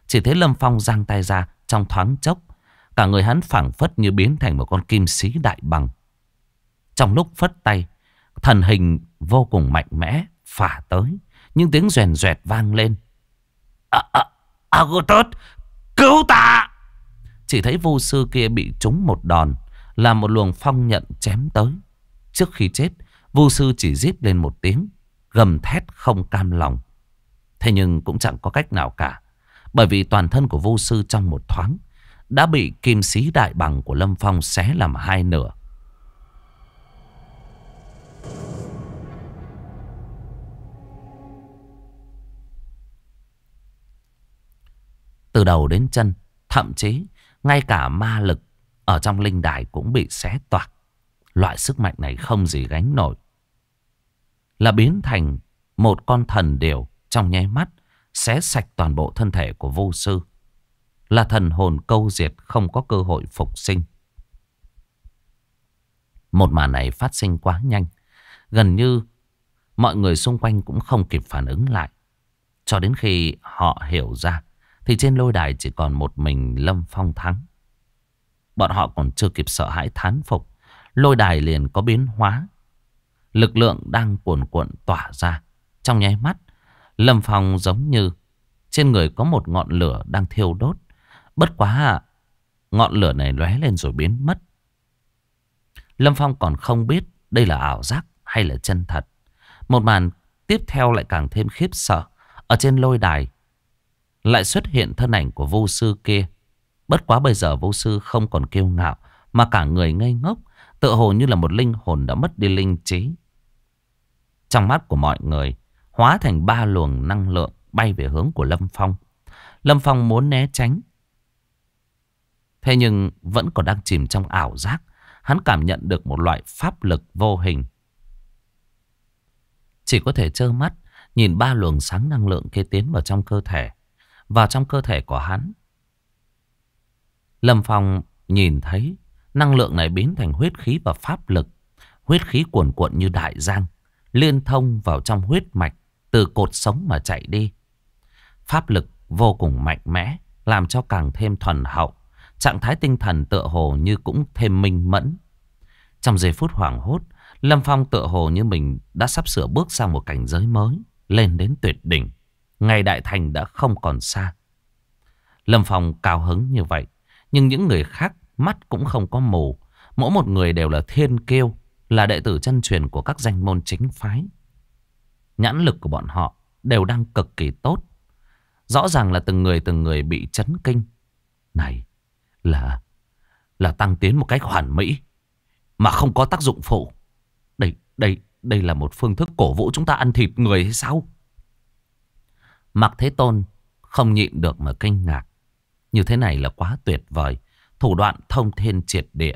Chỉ thấy Lâm Phong giang tay ra trong thoáng chốc. Cả người hắn phảng phất như biến thành một con kim sĩ đại bằng. Trong lúc phất tay, thần hình vô cùng mạnh mẽ phả tới. Nhưng tiếng rèn rẹt vang lên. À, à, Agotot, cứu ta! Chỉ thấy vô sư kia bị trúng một đòn, là một luồng phong nhận chém tới. Trước khi chết, vô sư chỉ díp lên một tiếng, gầm thét không cam lòng. Thế nhưng cũng chẳng có cách nào cả, bởi vì toàn thân của vô sư trong một thoáng đã bị kim sĩ đại bằng của Lâm Phong xé làm hai nửa. từ đầu đến chân. Thậm chí, ngay cả ma lực ở trong linh đài cũng bị xé toạc. Loại sức mạnh này không gì gánh nổi. Là biến thành một con thần điều trong nháy mắt, xé sạch toàn bộ thân thể của vô sư. Là thần hồn câu diệt không có cơ hội phục sinh. Một màn này phát sinh quá nhanh. Gần như mọi người xung quanh cũng không kịp phản ứng lại. Cho đến khi họ hiểu ra thì trên lôi đài chỉ còn một mình Lâm Phong thắng Bọn họ còn chưa kịp sợ hãi thán phục Lôi đài liền có biến hóa Lực lượng đang cuồn cuộn tỏa ra Trong nháy mắt Lâm Phong giống như Trên người có một ngọn lửa đang thiêu đốt Bất quá hạ Ngọn lửa này lóe lên rồi biến mất Lâm Phong còn không biết Đây là ảo giác hay là chân thật Một màn tiếp theo lại càng thêm khiếp sợ Ở trên lôi đài lại xuất hiện thân ảnh của vô sư kia. Bất quá bây giờ vô sư không còn kiêu ngạo, mà cả người ngây ngốc, tựa hồ như là một linh hồn đã mất đi linh trí. Trong mắt của mọi người, hóa thành ba luồng năng lượng bay về hướng của Lâm Phong. Lâm Phong muốn né tránh. Thế nhưng vẫn còn đang chìm trong ảo giác. Hắn cảm nhận được một loại pháp lực vô hình. Chỉ có thể trơ mắt nhìn ba luồng sáng năng lượng kia tiến vào trong cơ thể vào trong cơ thể của hắn. Lâm Phong nhìn thấy năng lượng này biến thành huyết khí và pháp lực. Huyết khí cuồn cuộn như đại giang, liên thông vào trong huyết mạch, từ cột sống mà chạy đi. Pháp lực vô cùng mạnh mẽ, làm cho càng thêm thuần hậu. Trạng thái tinh thần tựa hồ như cũng thêm minh mẫn. Trong giây phút hoảng hốt, Lâm Phong tựa hồ như mình đã sắp sửa bước sang một cảnh giới mới, lên đến tuyệt đỉnh ngày đại thành đã không còn xa. Lâm Phong cao hứng như vậy, nhưng những người khác mắt cũng không có mù. Mỗi một người đều là thiên kiêu, là đệ tử chân truyền của các danh môn chính phái. Nhãn lực của bọn họ đều đang cực kỳ tốt. Rõ ràng là từng người từng người bị chấn kinh. Này, là là tăng tiến một cách hoàn mỹ mà không có tác dụng phụ. Đây, đây, đây là một phương thức cổ vũ chúng ta ăn thịt người hay sao? Mặc Thế Tôn không nhịn được mà kinh ngạc. Như thế này là quá tuyệt vời. Thủ đoạn thông thiên triệt địa.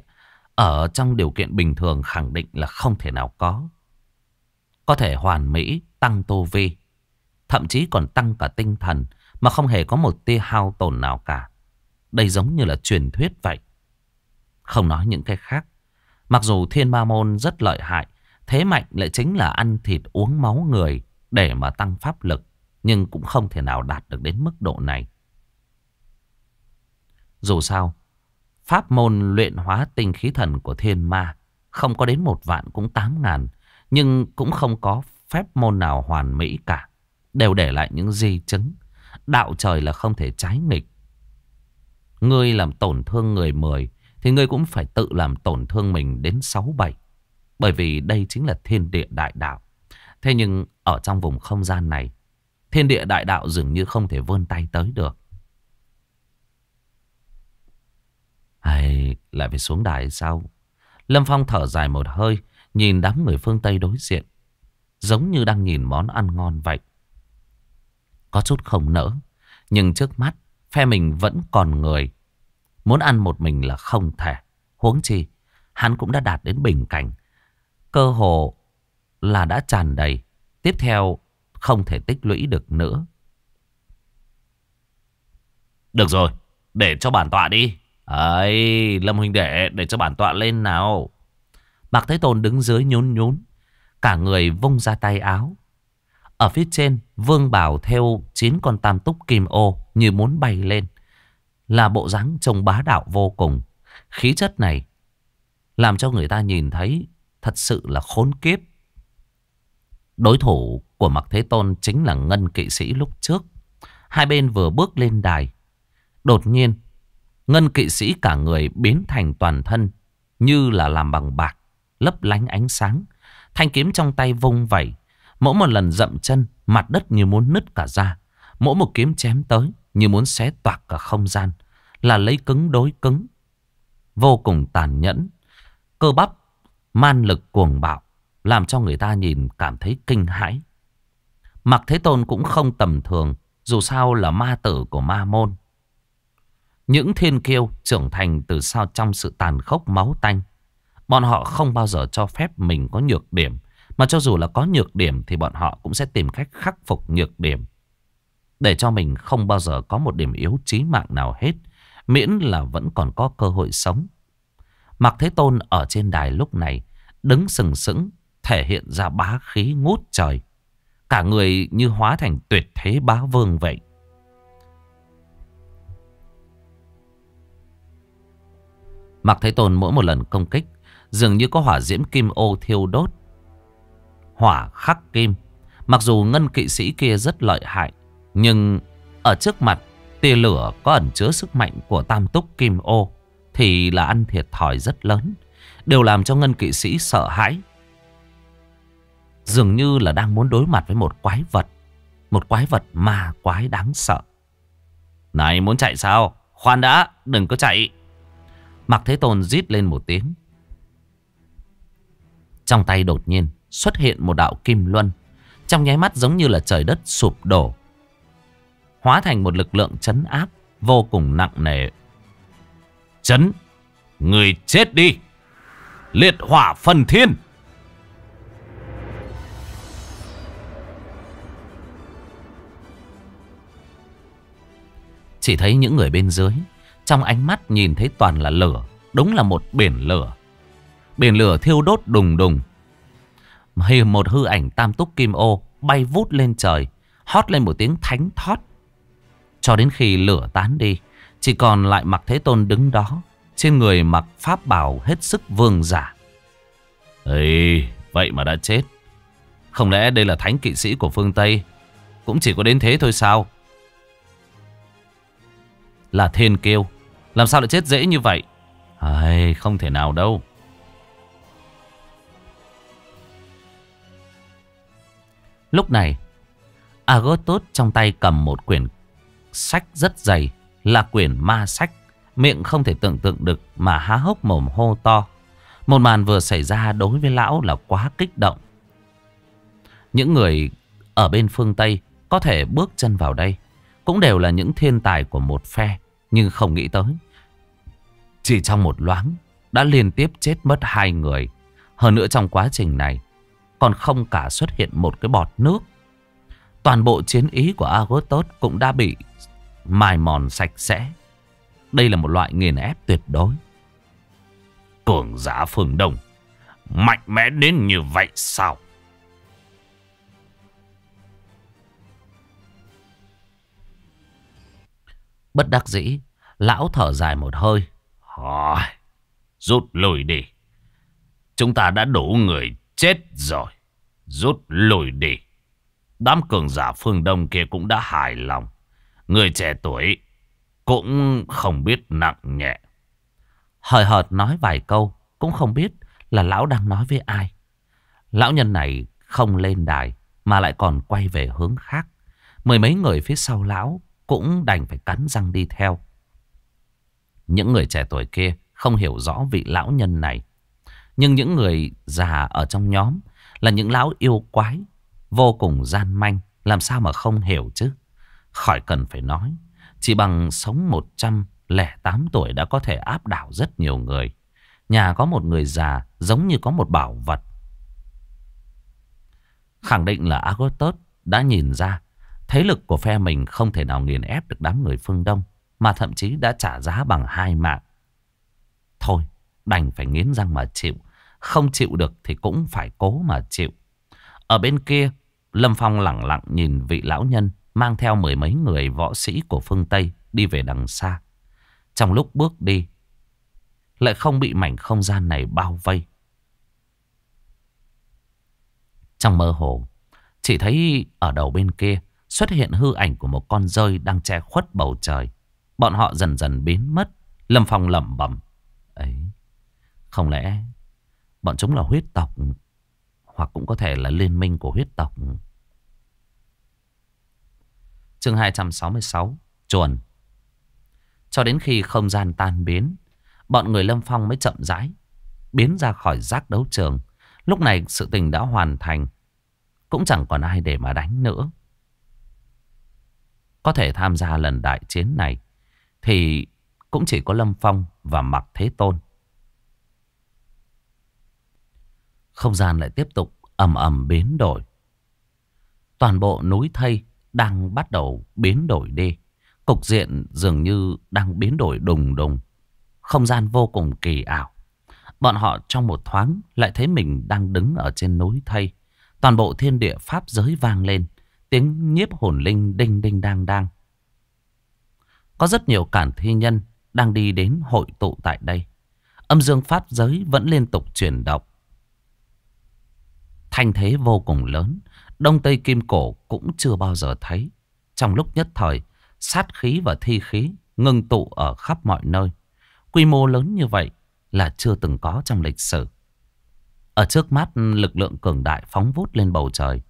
Ở trong điều kiện bình thường khẳng định là không thể nào có. Có thể hoàn mỹ, tăng tô vi. Thậm chí còn tăng cả tinh thần. Mà không hề có một tia hao tổn nào cả. Đây giống như là truyền thuyết vậy. Không nói những cái khác. Mặc dù thiên ma môn rất lợi hại. Thế mạnh lại chính là ăn thịt uống máu người để mà tăng pháp lực. Nhưng cũng không thể nào đạt được đến mức độ này. Dù sao, pháp môn luyện hóa tinh khí thần của thiên ma không có đến một vạn cũng tám ngàn. Nhưng cũng không có phép môn nào hoàn mỹ cả. Đều để lại những di chứng. Đạo trời là không thể trái nghịch. Ngươi làm tổn thương người mười thì ngươi cũng phải tự làm tổn thương mình đến sáu bảy. Bởi vì đây chính là thiên địa đại đạo. Thế nhưng ở trong vùng không gian này Thiên địa đại đạo dường như không thể vươn tay tới được. Hay lại phải xuống đài sao? Lâm Phong thở dài một hơi, nhìn đám người phương Tây đối diện. Giống như đang nhìn món ăn ngon vậy. Có chút không nỡ, nhưng trước mắt, phe mình vẫn còn người. Muốn ăn một mình là không thể. Huống chi, hắn cũng đã đạt đến bình cảnh. Cơ hồ là đã tràn đầy. Tiếp theo không thể tích lũy được nữa. Được rồi, để cho bản tọa đi. Ấy, Lâm Huynh Đệ, để cho bản tọa lên nào. Mạc Thế Tôn đứng dưới nhún nhún, cả người vung ra tay áo. Ở phía trên, Vương Bảo theo chín con tam túc kim ô như muốn bay lên. Là bộ dáng trông bá đạo vô cùng. Khí chất này làm cho người ta nhìn thấy thật sự là khốn kiếp. Đối thủ của Mạc Thế Tôn chính là Ngân Kỵ Sĩ lúc trước. Hai bên vừa bước lên đài. Đột nhiên, Ngân Kỵ Sĩ cả người biến thành toàn thân như là làm bằng bạc, lấp lánh ánh sáng. Thanh kiếm trong tay vung vẩy. Mỗi một lần dậm chân, mặt đất như muốn nứt cả ra. Mỗi một kiếm chém tới như muốn xé toạc cả không gian. Là lấy cứng đối cứng. Vô cùng tàn nhẫn. Cơ bắp, man lực cuồng bạo. Làm cho người ta nhìn cảm thấy kinh hãi. Mặc Thế Tôn cũng không tầm thường, dù sao là ma tử của ma môn. Những thiên kiêu trưởng thành từ sau trong sự tàn khốc máu tanh. Bọn họ không bao giờ cho phép mình có nhược điểm. Mà cho dù là có nhược điểm thì bọn họ cũng sẽ tìm cách khắc phục nhược điểm. Để cho mình không bao giờ có một điểm yếu chí mạng nào hết. Miễn là vẫn còn có cơ hội sống. Mặc Thế Tôn ở trên đài lúc này đứng sừng sững thể hiện ra bá khí ngút trời. Cả người như hóa thành tuyệt thế bá vương vậy. Mạc Thế Tôn mỗi một lần công kích dường như có hỏa diễm kim ô thiêu đốt. Hỏa khắc kim. Mặc dù ngân kỵ sĩ kia rất lợi hại, nhưng ở trước mặt tia lửa có ẩn chứa sức mạnh của tam túc kim ô thì là ăn thiệt thòi rất lớn. Đều làm cho ngân kỵ sĩ sợ hãi, Dường như là đang muốn đối mặt với một quái vật Một quái vật ma quái đáng sợ Này muốn chạy sao Khoan đã đừng có chạy Mặc Thế Tôn rít lên một tiếng Trong tay đột nhiên xuất hiện một đạo kim luân Trong nháy mắt giống như là trời đất sụp đổ Hóa thành một lực lượng chấn áp Vô cùng nặng nề Chấn Người chết đi Liệt hỏa phần thiên Chỉ thấy những người bên dưới Trong ánh mắt nhìn thấy toàn là lửa Đúng là một biển lửa Biển lửa thiêu đốt đùng đùng Hay một hư ảnh tam túc kim ô Bay vút lên trời Hót lên một tiếng thánh thoát Cho đến khi lửa tán đi Chỉ còn lại mặc thế tôn đứng đó Trên người mặc pháp bảo hết sức vương giả Ê, vậy mà đã chết. Không lẽ đây là thánh kỵ sĩ của phương Tây? Cũng chỉ có đến thế thôi sao? là thiên kiêu. Làm sao lại chết dễ như vậy? Ai, không thể nào đâu. Lúc này, Agotos trong tay cầm một quyển sách rất dày, là quyển ma sách. Miệng không thể tưởng tượng được mà há hốc mồm hô to. Một màn vừa xảy ra đối với lão là quá kích động. Những người ở bên phương Tây có thể bước chân vào đây cũng đều là những thiên tài của một phe. Nhưng không nghĩ tới Chỉ trong một loáng Đã liên tiếp chết mất hai người Hơn nữa trong quá trình này Còn không cả xuất hiện một cái bọt nước Toàn bộ chiến ý của Agostos Cũng đã bị mài mòn sạch sẽ Đây là một loại nghiền ép tuyệt đối Cường giả phương Đông Mạnh mẽ đến như vậy sao Bất đắc dĩ, lão thở dài một hơi. Hỏi, rút lùi đi. Chúng ta đã đủ người chết rồi. Rút lùi đi. Đám cường giả phương Đông kia cũng đã hài lòng. Người trẻ tuổi cũng không biết nặng nhẹ. Hời hợt nói vài câu, cũng không biết là lão đang nói với ai. Lão nhân này không lên đài mà lại còn quay về hướng khác. Mười mấy người phía sau lão cũng đành phải cắn răng đi theo. Những người trẻ tuổi kia không hiểu rõ vị lão nhân này. Nhưng những người già ở trong nhóm là những lão yêu quái, vô cùng gian manh, làm sao mà không hiểu chứ. Khỏi cần phải nói, chỉ bằng sống 108 tuổi đã có thể áp đảo rất nhiều người. Nhà có một người già giống như có một bảo vật. Khẳng định là Agostus đã nhìn ra Thế lực của phe mình không thể nào nghiền ép được đám người phương Đông Mà thậm chí đã trả giá bằng hai mạng Thôi đành phải nghiến răng mà chịu Không chịu được thì cũng phải cố mà chịu Ở bên kia Lâm Phong lặng lặng nhìn vị lão nhân Mang theo mười mấy người võ sĩ của phương Tây Đi về đằng xa Trong lúc bước đi Lại không bị mảnh không gian này bao vây Trong mơ hồ Chỉ thấy ở đầu bên kia xuất hiện hư ảnh của một con rơi đang che khuất bầu trời. Bọn họ dần dần biến mất. Lâm Phong lẩm bẩm. Ấy, không lẽ bọn chúng là huyết tộc hoặc cũng có thể là liên minh của huyết tộc. Chương 266, chuẩn Cho đến khi không gian tan biến, bọn người Lâm Phong mới chậm rãi biến ra khỏi giác đấu trường. Lúc này sự tình đã hoàn thành, cũng chẳng còn ai để mà đánh nữa có thể tham gia lần đại chiến này thì cũng chỉ có Lâm Phong và Mạc Thế Tôn. Không gian lại tiếp tục ầm ầm biến đổi. Toàn bộ núi Thây đang bắt đầu biến đổi đi. Cục diện dường như đang biến đổi đùng đùng. Không gian vô cùng kỳ ảo. Bọn họ trong một thoáng lại thấy mình đang đứng ở trên núi Thây. Toàn bộ thiên địa Pháp giới vang lên. Tiếng nhiếp hồn linh đinh đinh đang đang. Có rất nhiều cản thi nhân đang đi đến hội tụ tại đây. Âm dương pháp giới vẫn liên tục chuyển động. Thanh thế vô cùng lớn. Đông Tây Kim Cổ cũng chưa bao giờ thấy. Trong lúc nhất thời, sát khí và thi khí ngưng tụ ở khắp mọi nơi. Quy mô lớn như vậy là chưa từng có trong lịch sử. Ở trước mắt lực lượng cường đại phóng vút lên bầu trời.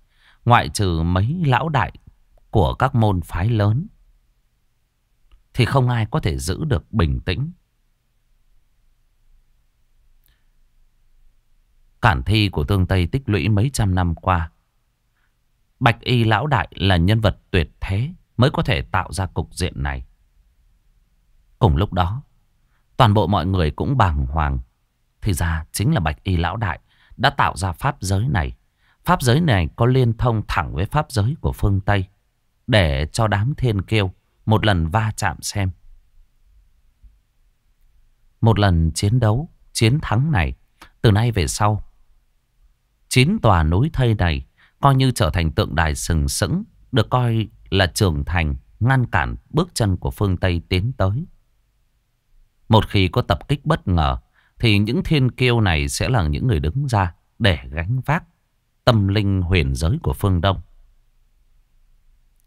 Ngoại trừ mấy lão đại của các môn phái lớn. Thì không ai có thể giữ được bình tĩnh. Cản thi của Tương Tây tích lũy mấy trăm năm qua. Bạch y lão đại là nhân vật tuyệt thế mới có thể tạo ra cục diện này. Cùng lúc đó, toàn bộ mọi người cũng bàng hoàng. Thì ra chính là Bạch Y Lão Đại đã tạo ra pháp giới này. Pháp giới này có liên thông thẳng với pháp giới của phương Tây. Để cho đám thiên kiêu một lần va chạm xem. Một lần chiến đấu, chiến thắng này, từ nay về sau. Chín tòa núi thây này coi như trở thành tượng đài sừng sững, được coi là trường thành ngăn cản bước chân của phương Tây tiến tới. Một khi có tập kích bất ngờ, thì những thiên kiêu này sẽ là những người đứng ra để gánh vác tâm linh huyền giới của phương Đông.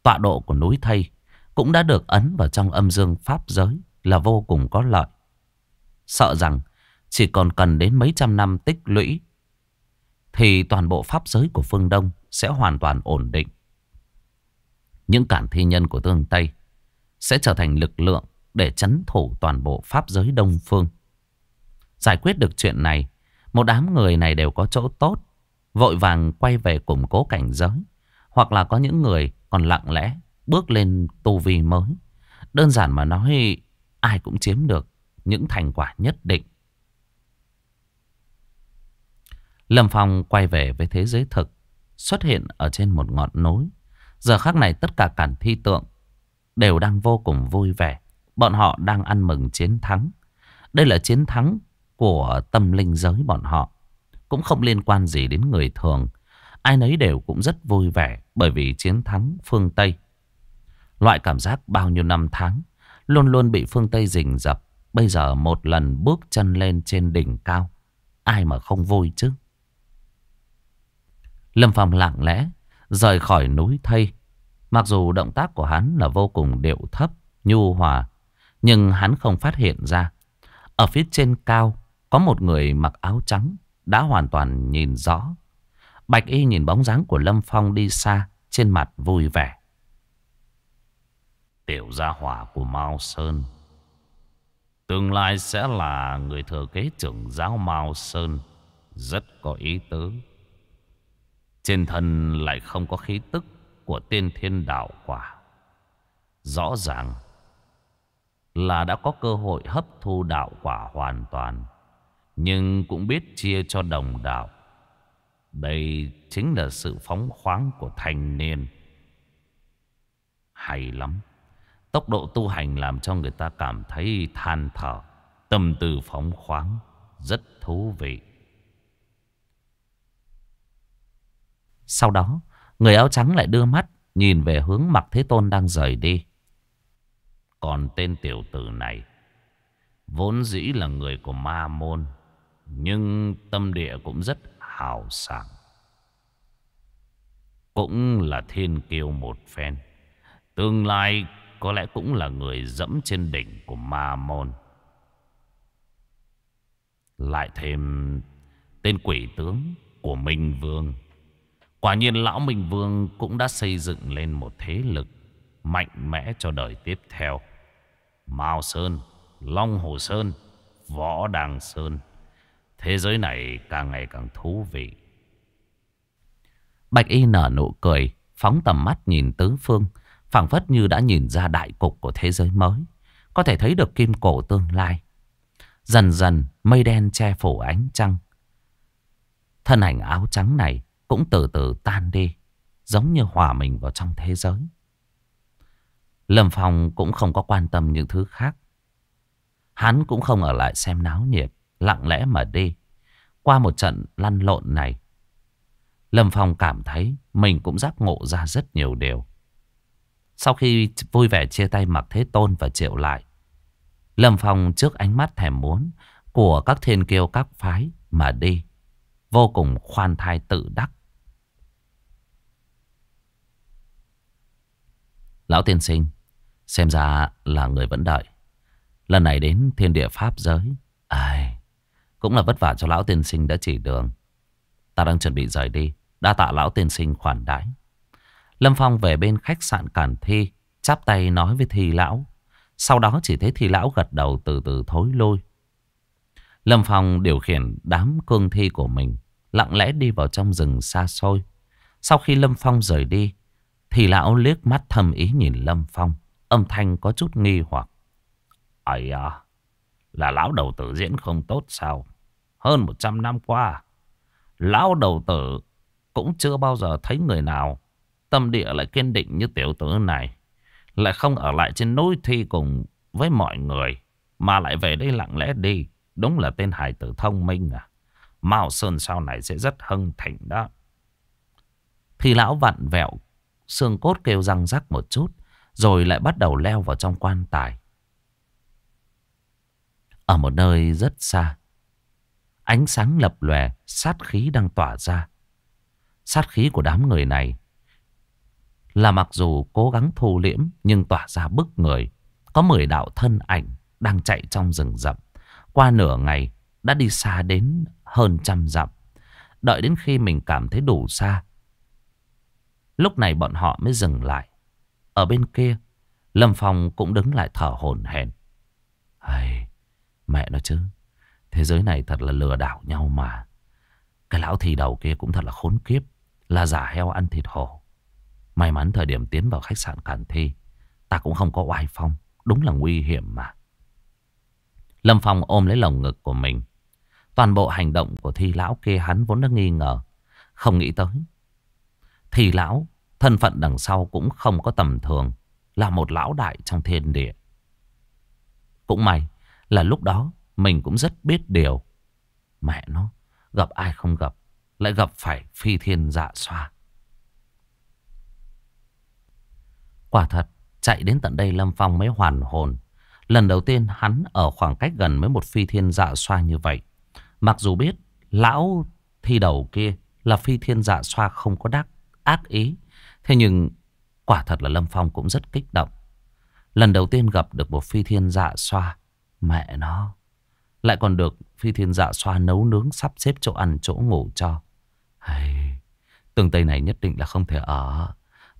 Tọa độ của núi Thây cũng đã được ấn vào trong âm dương pháp giới là vô cùng có lợi. Sợ rằng chỉ còn cần đến mấy trăm năm tích lũy thì toàn bộ pháp giới của phương Đông sẽ hoàn toàn ổn định. Những cản thi nhân của tương Tây sẽ trở thành lực lượng để chấn thủ toàn bộ pháp giới Đông Phương. Giải quyết được chuyện này, một đám người này đều có chỗ tốt vội vàng quay về củng cố cảnh giới. Hoặc là có những người còn lặng lẽ bước lên tu vi mới. Đơn giản mà nói ai cũng chiếm được những thành quả nhất định. Lâm Phong quay về với thế giới thực, xuất hiện ở trên một ngọn núi. Giờ khắc này tất cả cản thi tượng đều đang vô cùng vui vẻ. Bọn họ đang ăn mừng chiến thắng. Đây là chiến thắng của tâm linh giới bọn họ cũng không liên quan gì đến người thường. Ai nấy đều cũng rất vui vẻ bởi vì chiến thắng phương Tây. Loại cảm giác bao nhiêu năm tháng luôn luôn bị phương Tây rình dập Bây giờ một lần bước chân lên trên đỉnh cao. Ai mà không vui chứ? Lâm Phong lặng lẽ rời khỏi núi thây. Mặc dù động tác của hắn là vô cùng điệu thấp, nhu hòa, nhưng hắn không phát hiện ra. Ở phía trên cao có một người mặc áo trắng đã hoàn toàn nhìn rõ. Bạch y nhìn bóng dáng của Lâm Phong đi xa, trên mặt vui vẻ. Tiểu gia hỏa của Mao Sơn. Tương lai sẽ là người thừa kế trưởng giáo Mao Sơn. Rất có ý tứ. Trên thân lại không có khí tức của tiên thiên đạo quả. Rõ ràng là đã có cơ hội hấp thu đạo quả hoàn toàn nhưng cũng biết chia cho đồng đạo. Đây chính là sự phóng khoáng của thanh niên. Hay lắm. Tốc độ tu hành làm cho người ta cảm thấy than thở, tâm tư phóng khoáng, rất thú vị. Sau đó, người áo trắng lại đưa mắt nhìn về hướng Mạc Thế Tôn đang rời đi. Còn tên tiểu tử này vốn dĩ là người của ma môn nhưng tâm địa cũng rất hào sảng. Cũng là thiên kiêu một phen. Tương lai có lẽ cũng là người dẫm trên đỉnh của ma môn. Lại thêm tên quỷ tướng của Minh Vương. Quả nhiên lão Minh Vương cũng đã xây dựng lên một thế lực mạnh mẽ cho đời tiếp theo. Mao Sơn, Long Hồ Sơn, Võ Đàng Sơn. Thế giới này càng ngày càng thú vị. Bạch Y nở nụ cười, phóng tầm mắt nhìn tứ phương, phảng phất như đã nhìn ra đại cục của thế giới mới, có thể thấy được kim cổ tương lai. Dần dần mây đen che phủ ánh trăng. Thân ảnh áo trắng này cũng từ từ tan đi, giống như hòa mình vào trong thế giới. Lâm Phong cũng không có quan tâm những thứ khác. Hắn cũng không ở lại xem náo nhiệt lặng lẽ mà đi. Qua một trận lăn lộn này, Lâm Phong cảm thấy mình cũng giác ngộ ra rất nhiều điều. Sau khi vui vẻ chia tay mặc Thế Tôn và Triệu lại, Lâm Phong trước ánh mắt thèm muốn của các thiên kiêu các phái mà đi, vô cùng khoan thai tự đắc. Lão tiên sinh, xem ra là người vẫn đợi. Lần này đến thiên địa Pháp giới, ai... À... Cũng là vất vả cho lão tiên sinh đã chỉ đường Ta đang chuẩn bị rời đi Đa tạ lão tiên sinh khoản đái Lâm Phong về bên khách sạn Cản Thi Chắp tay nói với Thi lão Sau đó chỉ thấy Thi lão gật đầu từ từ thối lôi. Lâm Phong điều khiển đám cương thi của mình Lặng lẽ đi vào trong rừng xa xôi Sau khi Lâm Phong rời đi Thì lão liếc mắt thầm ý nhìn Lâm Phong Âm thanh có chút nghi hoặc Ây à là lão đầu tử diễn không tốt sao? Hơn 100 năm qua, lão đầu tử cũng chưa bao giờ thấy người nào tâm địa lại kiên định như tiểu tử này. Lại không ở lại trên núi thi cùng với mọi người, mà lại về đây lặng lẽ đi. Đúng là tên hải tử thông minh à. Mao Sơn sau này sẽ rất hưng thịnh đó. Thì lão vặn vẹo, xương cốt kêu răng rắc một chút, rồi lại bắt đầu leo vào trong quan tài. Ở một nơi rất xa Ánh sáng lập lòe Sát khí đang tỏa ra Sát khí của đám người này Là mặc dù cố gắng thu liễm Nhưng tỏa ra bức người Có mười đạo thân ảnh Đang chạy trong rừng rậm Qua nửa ngày đã đi xa đến hơn trăm dặm Đợi đến khi mình cảm thấy đủ xa Lúc này bọn họ mới dừng lại ở bên kia Lâm Phong cũng đứng lại thở hổn hển. Hay, Mẹ nó chứ Thế giới này thật là lừa đảo nhau mà Cái lão thì đầu kia cũng thật là khốn kiếp Là giả heo ăn thịt hổ May mắn thời điểm tiến vào khách sạn Cản Thi Ta cũng không có oai phong Đúng là nguy hiểm mà Lâm Phong ôm lấy lồng ngực của mình Toàn bộ hành động của thi lão kia hắn vốn đã nghi ngờ Không nghĩ tới Thi lão Thân phận đằng sau cũng không có tầm thường Là một lão đại trong thiên địa Cũng may là lúc đó mình cũng rất biết điều. Mẹ nó, gặp ai không gặp, lại gặp phải phi thiên dạ xoa. Quả thật, chạy đến tận đây Lâm Phong mới hoàn hồn. Lần đầu tiên hắn ở khoảng cách gần với một phi thiên dạ xoa như vậy. Mặc dù biết lão thi đầu kia là phi thiên dạ xoa không có đắc ác ý. Thế nhưng quả thật là Lâm Phong cũng rất kích động. Lần đầu tiên gặp được một phi thiên dạ xoa Mẹ nó. Lại còn được phi thiên dạ xoa nấu nướng sắp xếp chỗ ăn chỗ ngủ cho. Hay... Tường Tây này nhất định là không thể ở.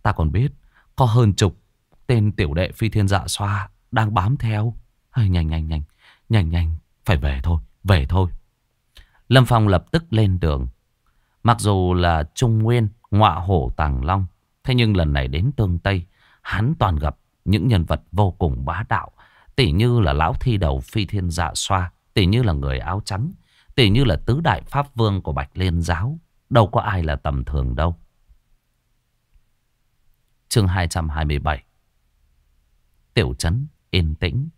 Ta còn biết có hơn chục tên tiểu đệ phi thiên dạ xoa đang bám theo. Hay nhanh nhanh nhanh, nhanh nhanh, phải về thôi, về thôi. Lâm Phong lập tức lên đường. Mặc dù là Trung Nguyên, ngọa hổ Tàng Long, thế nhưng lần này đến Tương Tây, hắn toàn gặp những nhân vật vô cùng bá đạo, tỉ như là lão thi đầu phi thiên dạ xoa tỉ như là người áo trắng tỉ như là tứ đại pháp vương của Bạch Liên Giáo Đâu có ai là tầm thường đâu Chương 227 Tiểu trấn yên tĩnh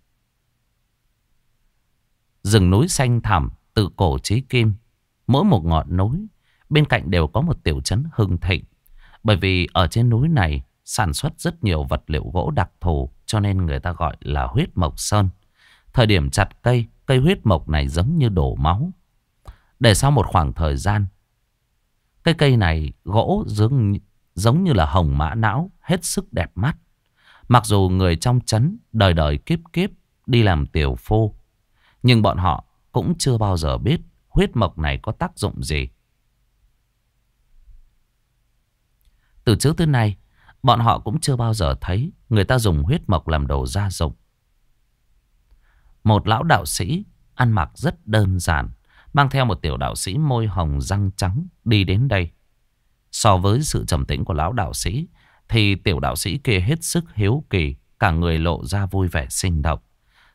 Rừng núi xanh thẳm từ cổ chí kim Mỗi một ngọn núi bên cạnh đều có một tiểu trấn hưng thịnh Bởi vì ở trên núi này sản xuất rất nhiều vật liệu gỗ đặc thù cho nên người ta gọi là huyết mộc sơn. Thời điểm chặt cây, cây huyết mộc này giống như đổ máu. Để sau một khoảng thời gian, cây cây này gỗ dường giống như là hồng mã não, hết sức đẹp mắt. Mặc dù người trong chấn đời đời kiếp kiếp đi làm tiểu phu, nhưng bọn họ cũng chưa bao giờ biết huyết mộc này có tác dụng gì. Từ trước tới nay, Bọn họ cũng chưa bao giờ thấy người ta dùng huyết mộc làm đồ gia dụng. Một lão đạo sĩ ăn mặc rất đơn giản, mang theo một tiểu đạo sĩ môi hồng răng trắng đi đến đây. So với sự trầm tĩnh của lão đạo sĩ, thì tiểu đạo sĩ kia hết sức hiếu kỳ, cả người lộ ra vui vẻ sinh động.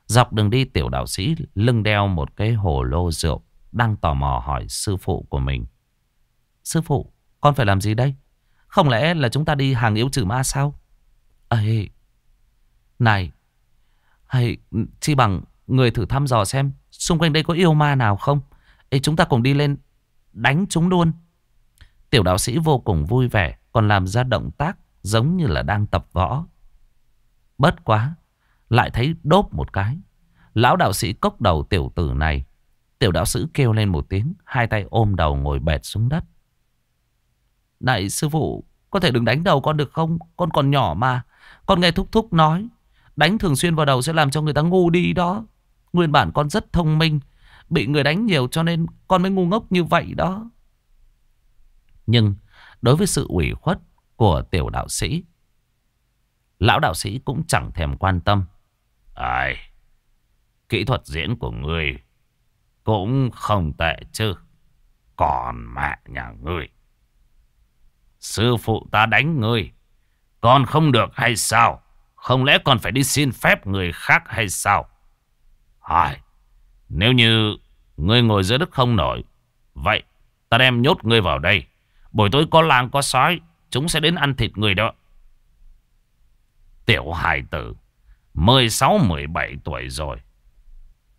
Dọc đường đi tiểu đạo sĩ lưng đeo một cái hồ lô rượu, đang tò mò hỏi sư phụ của mình. Sư phụ, con phải làm gì đây? Không lẽ là chúng ta đi hàng yếu trừ ma sao? Ây, này, hay chi bằng người thử thăm dò xem xung quanh đây có yêu ma nào không? Ê, chúng ta cùng đi lên đánh chúng luôn. Tiểu đạo sĩ vô cùng vui vẻ, còn làm ra động tác giống như là đang tập võ. bất quá, lại thấy đốp một cái. Lão đạo sĩ cốc đầu tiểu tử này. Tiểu đạo sĩ kêu lên một tiếng, hai tay ôm đầu ngồi bệt xuống đất. Này sư phụ Có thể đừng đánh đầu con được không Con còn nhỏ mà Con nghe thúc thúc nói Đánh thường xuyên vào đầu sẽ làm cho người ta ngu đi đó Nguyên bản con rất thông minh Bị người đánh nhiều cho nên con mới ngu ngốc như vậy đó Nhưng đối với sự ủy khuất của tiểu đạo sĩ Lão đạo sĩ cũng chẳng thèm quan tâm Ai Kỹ thuật diễn của người Cũng không tệ chứ Còn mẹ nhà người Sư phụ ta đánh ngươi Con không được hay sao Không lẽ con phải đi xin phép người khác hay sao Ai Nếu như Ngươi ngồi dưới đất không nổi Vậy ta đem nhốt ngươi vào đây Buổi tối có làng có sói Chúng sẽ đến ăn thịt người đó Tiểu hài tử 16-17 tuổi rồi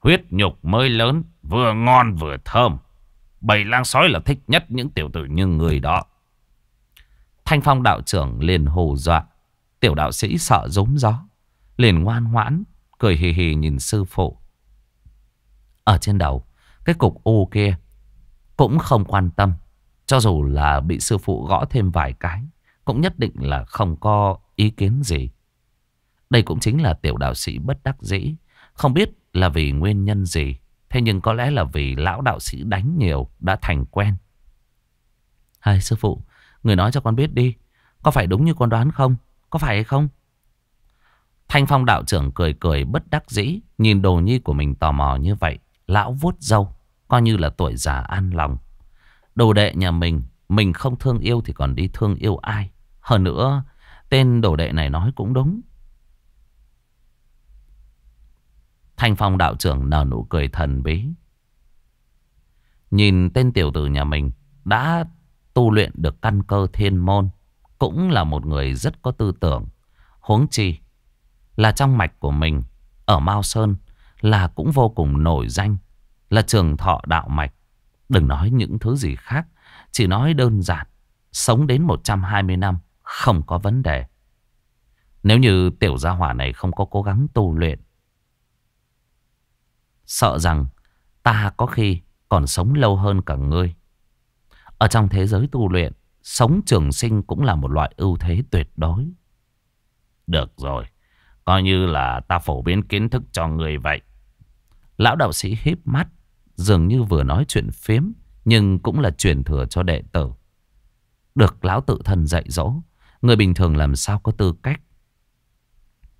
Huyết nhục mới lớn Vừa ngon vừa thơm Bầy lang sói là thích nhất những tiểu tử như người đó Thanh Phong đạo trưởng liền hù dọa. Tiểu đạo sĩ sợ giống gió. Liền ngoan ngoãn, cười hì hì nhìn sư phụ. Ở trên đầu, cái cục ô kia cũng không quan tâm. Cho dù là bị sư phụ gõ thêm vài cái, cũng nhất định là không có ý kiến gì. Đây cũng chính là tiểu đạo sĩ bất đắc dĩ. Không biết là vì nguyên nhân gì. Thế nhưng có lẽ là vì lão đạo sĩ đánh nhiều đã thành quen. Hai sư phụ, Người nói cho con biết đi Có phải đúng như con đoán không Có phải hay không Thanh Phong đạo trưởng cười cười bất đắc dĩ Nhìn đồ nhi của mình tò mò như vậy Lão vuốt dâu Coi như là tuổi già an lòng Đồ đệ nhà mình Mình không thương yêu thì còn đi thương yêu ai Hơn nữa Tên đồ đệ này nói cũng đúng Thanh Phong đạo trưởng nở nụ cười thần bí Nhìn tên tiểu tử nhà mình Đã tu luyện được căn cơ thiên môn, cũng là một người rất có tư tưởng. Huống chi là trong mạch của mình ở Mao Sơn là cũng vô cùng nổi danh, là trường thọ đạo mạch. Đừng nói những thứ gì khác, chỉ nói đơn giản, sống đến 120 năm không có vấn đề. Nếu như tiểu gia hỏa này không có cố gắng tu luyện, sợ rằng ta có khi còn sống lâu hơn cả ngươi. Ở trong thế giới tu luyện, sống trường sinh cũng là một loại ưu thế tuyệt đối. Được rồi, coi như là ta phổ biến kiến thức cho người vậy. Lão đạo sĩ híp mắt, dường như vừa nói chuyện phiếm, nhưng cũng là truyền thừa cho đệ tử. Được lão tự thân dạy dỗ, người bình thường làm sao có tư cách.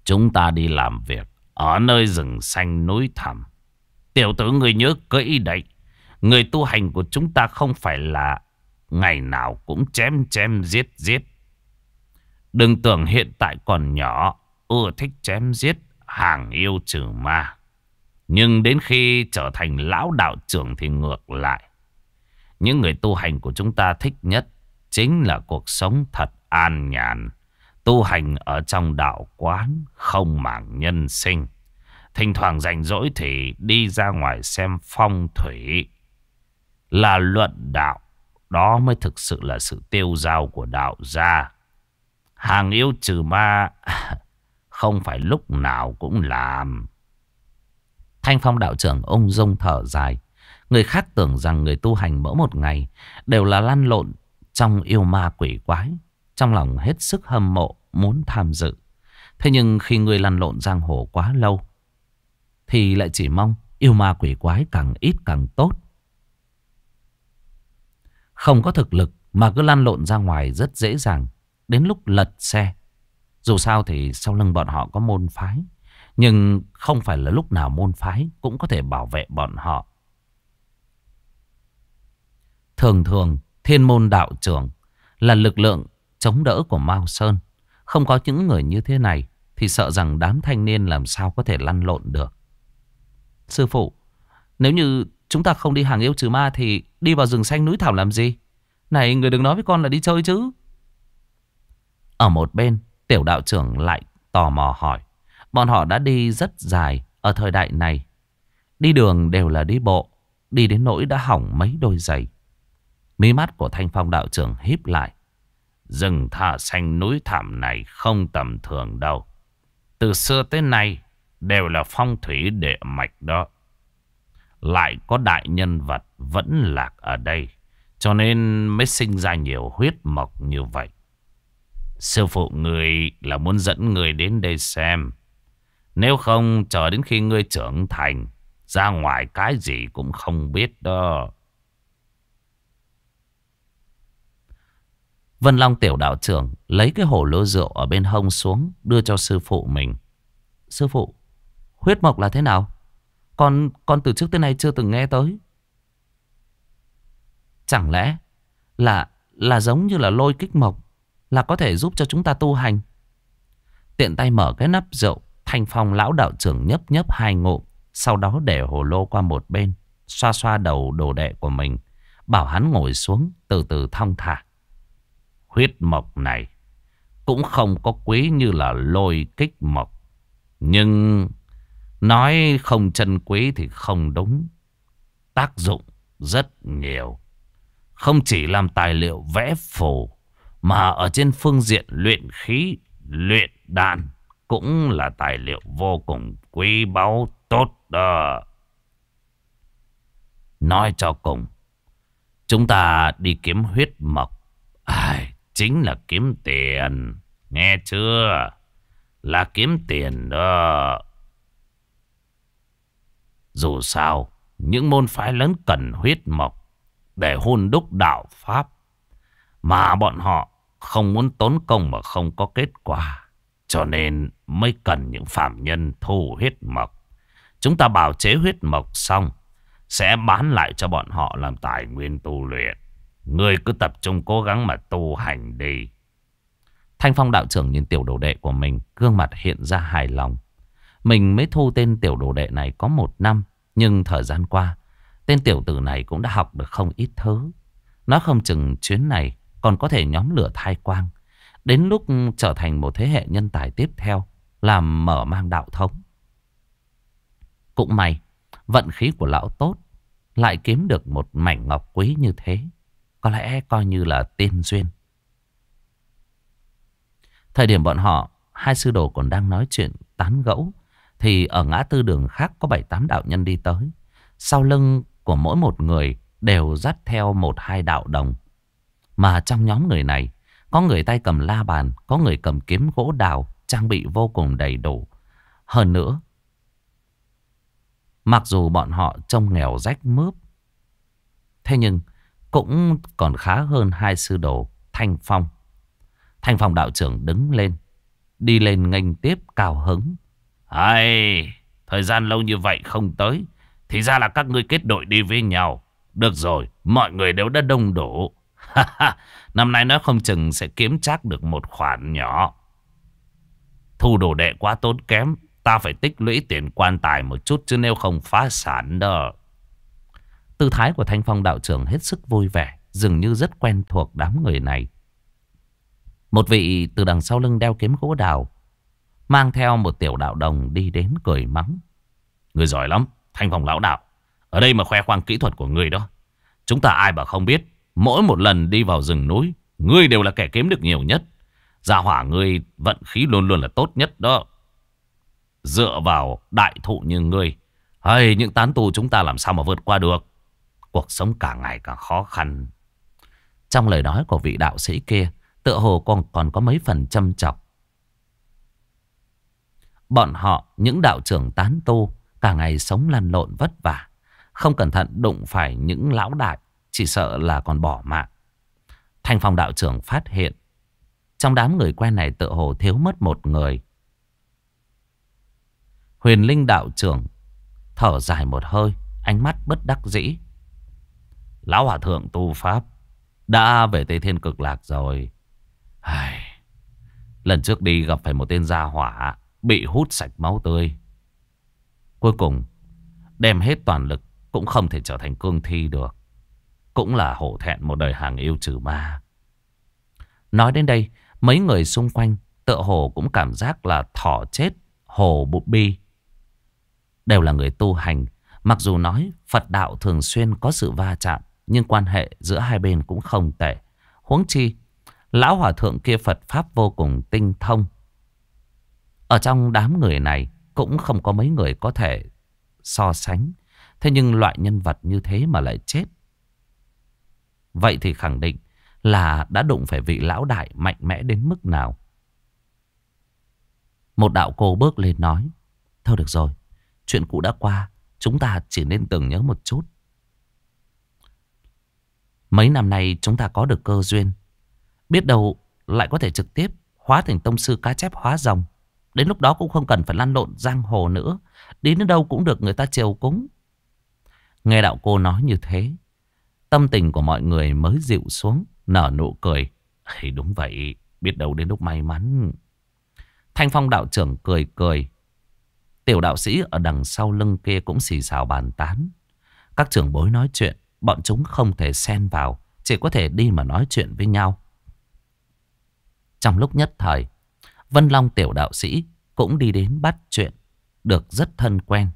Chúng ta đi làm việc ở nơi rừng xanh núi thẳm. Tiểu tử người nhớ kỹ đấy, người tu hành của chúng ta không phải là Ngày nào cũng chém chém giết giết. Đừng tưởng hiện tại còn nhỏ, ưa thích chém giết, hàng yêu trừ ma. Nhưng đến khi trở thành lão đạo trưởng thì ngược lại. Những người tu hành của chúng ta thích nhất chính là cuộc sống thật an nhàn. Tu hành ở trong đạo quán, không mảng nhân sinh. Thỉnh thoảng rảnh rỗi thì đi ra ngoài xem phong thủy. Là luận đạo. Đó mới thực sự là sự tiêu dao của đạo gia. Hàng yêu trừ ma *laughs* không phải lúc nào cũng làm. Thanh Phong đạo trưởng ông rông thở dài. Người khác tưởng rằng người tu hành mỗi một ngày đều là lan lộn trong yêu ma quỷ quái. Trong lòng hết sức hâm mộ, muốn tham dự. Thế nhưng khi người lăn lộn giang hồ quá lâu, thì lại chỉ mong yêu ma quỷ quái càng ít càng tốt. Không có thực lực mà cứ lăn lộn ra ngoài rất dễ dàng. Đến lúc lật xe. Dù sao thì sau lưng bọn họ có môn phái. Nhưng không phải là lúc nào môn phái cũng có thể bảo vệ bọn họ. Thường thường, thiên môn đạo trưởng là lực lượng chống đỡ của Mao Sơn. Không có những người như thế này thì sợ rằng đám thanh niên làm sao có thể lăn lộn được. Sư phụ, nếu như Chúng ta không đi hàng yêu trừ ma thì đi vào rừng xanh núi thảo làm gì? Này người đừng nói với con là đi chơi chứ. Ở một bên, tiểu đạo trưởng lại tò mò hỏi. Bọn họ đã đi rất dài ở thời đại này. Đi đường đều là đi bộ, đi đến nỗi đã hỏng mấy đôi giày. Mí mắt của Thanh Phong đạo trưởng híp lại. Rừng thả xanh núi thảm này không tầm thường đâu. Từ xưa tới nay đều là phong thủy địa mạch đó lại có đại nhân vật vẫn lạc ở đây. Cho nên mới sinh ra nhiều huyết mộc như vậy. Sư phụ người là muốn dẫn người đến đây xem. Nếu không chờ đến khi ngươi trưởng thành, ra ngoài cái gì cũng không biết đó. Vân Long tiểu đạo trưởng lấy cái hổ lô rượu ở bên hông xuống đưa cho sư phụ mình. Sư phụ, huyết mộc là thế nào? Con, con từ trước tới nay chưa từng nghe tới. Chẳng lẽ là là giống như là lôi kích mộc là có thể giúp cho chúng ta tu hành. Tiện tay mở cái nắp rượu, Thanh Phong lão đạo trưởng nhấp nhấp hai ngụm, sau đó để hồ lô qua một bên, xoa xoa đầu đồ đệ của mình, bảo hắn ngồi xuống, từ từ thong thả. Huyết mộc này cũng không có quý như là lôi kích mộc, nhưng Nói không chân quý thì không đúng. Tác dụng rất nhiều. Không chỉ làm tài liệu vẽ phù, mà ở trên phương diện luyện khí, luyện đàn cũng là tài liệu vô cùng quý báu tốt đó. Nói cho cùng, chúng ta đi kiếm huyết mộc, ai, chính là kiếm tiền, nghe chưa? Là kiếm tiền đó. Dù sao, những môn phái lớn cần huyết mộc để hôn đúc đạo Pháp. Mà bọn họ không muốn tốn công mà không có kết quả. Cho nên mới cần những phạm nhân thu huyết mộc. Chúng ta bảo chế huyết mộc xong, sẽ bán lại cho bọn họ làm tài nguyên tu luyện. người cứ tập trung cố gắng mà tu hành đi. Thanh Phong đạo trưởng nhìn tiểu đồ đệ của mình, gương mặt hiện ra hài lòng. Mình mới thu tên tiểu đồ đệ này có một năm. Nhưng thời gian qua, tên tiểu tử này cũng đã học được không ít thứ. Nó không chừng chuyến này còn có thể nhóm lửa thai quang. Đến lúc trở thành một thế hệ nhân tài tiếp theo, làm mở mang đạo thống. Cũng may, vận khí của lão tốt, lại kiếm được một mảnh ngọc quý như thế. Có lẽ coi như là tiên duyên. Thời điểm bọn họ, hai sư đồ còn đang nói chuyện tán gẫu thì ở ngã tư đường khác có bảy tám đạo nhân đi tới Sau lưng của mỗi một người đều dắt theo một hai đạo đồng Mà trong nhóm người này Có người tay cầm la bàn Có người cầm kiếm gỗ đào Trang bị vô cùng đầy đủ Hơn nữa Mặc dù bọn họ trông nghèo rách mướp Thế nhưng Cũng còn khá hơn hai sư đồ Thanh Phong Thanh Phong đạo trưởng đứng lên Đi lên nghênh tiếp cao hứng Ai, thời gian lâu như vậy không tới. Thì ra là các ngươi kết đội đi với nhau. Được rồi, mọi người đều đã đông đủ. *laughs* Năm nay nó không chừng sẽ kiếm chắc được một khoản nhỏ. Thu đồ đệ quá tốn kém. Ta phải tích lũy tiền quan tài một chút chứ nếu không phá sản đó. Tư thái của Thanh Phong đạo trưởng hết sức vui vẻ. Dường như rất quen thuộc đám người này. Một vị từ đằng sau lưng đeo kiếm gỗ đào Mang theo một tiểu đạo đồng đi đến cười mắng. Người giỏi lắm, thanh phòng lão đạo. Ở đây mà khoe khoang kỹ thuật của người đó. Chúng ta ai mà không biết. Mỗi một lần đi vào rừng núi, ngươi đều là kẻ kiếm được nhiều nhất. Gia hỏa ngươi vận khí luôn luôn là tốt nhất đó. Dựa vào đại thụ như ngươi. Hay những tán tu chúng ta làm sao mà vượt qua được. Cuộc sống càng ngày càng khó khăn. Trong lời nói của vị đạo sĩ kia, tựa hồ còn, còn có mấy phần châm chọc. Bọn họ, những đạo trưởng tán tu, cả ngày sống lăn lộn vất vả. Không cẩn thận đụng phải những lão đại, chỉ sợ là còn bỏ mạng. Thanh phòng đạo trưởng phát hiện, trong đám người quen này tự hồ thiếu mất một người. Huyền Linh đạo trưởng thở dài một hơi, ánh mắt bất đắc dĩ. Lão Hòa Thượng tu Pháp đã về Tây Thiên Cực Lạc rồi. Lần trước đi gặp phải một tên gia hỏa Bị hút sạch máu tươi Cuối cùng Đem hết toàn lực Cũng không thể trở thành cương thi được Cũng là hổ thẹn một đời hàng yêu trừ ma Nói đến đây Mấy người xung quanh Tựa hồ cũng cảm giác là thỏ chết Hồ bụ bi Đều là người tu hành Mặc dù nói Phật đạo thường xuyên có sự va chạm Nhưng quan hệ giữa hai bên cũng không tệ Huống chi Lão Hòa Thượng kia Phật Pháp vô cùng tinh thông ở trong đám người này cũng không có mấy người có thể so sánh. Thế nhưng loại nhân vật như thế mà lại chết. Vậy thì khẳng định là đã đụng phải vị lão đại mạnh mẽ đến mức nào. Một đạo cô bước lên nói. Thôi được rồi, chuyện cũ đã qua. Chúng ta chỉ nên tưởng nhớ một chút. Mấy năm nay chúng ta có được cơ duyên. Biết đâu lại có thể trực tiếp hóa thành tông sư cá chép hóa rồng. Đến lúc đó cũng không cần phải lăn lộn giang hồ nữa. Đi đến đâu cũng được người ta chiều cúng. Nghe đạo cô nói như thế. Tâm tình của mọi người mới dịu xuống. Nở nụ cười. Thì đúng vậy. Biết đâu đến lúc may mắn. Thanh Phong đạo trưởng cười cười. Tiểu đạo sĩ ở đằng sau lưng kia cũng xì xào bàn tán. Các trưởng bối nói chuyện. Bọn chúng không thể xen vào. Chỉ có thể đi mà nói chuyện với nhau. Trong lúc nhất thời. Vân Long tiểu đạo sĩ cũng đi đến bắt chuyện, được rất thân quen.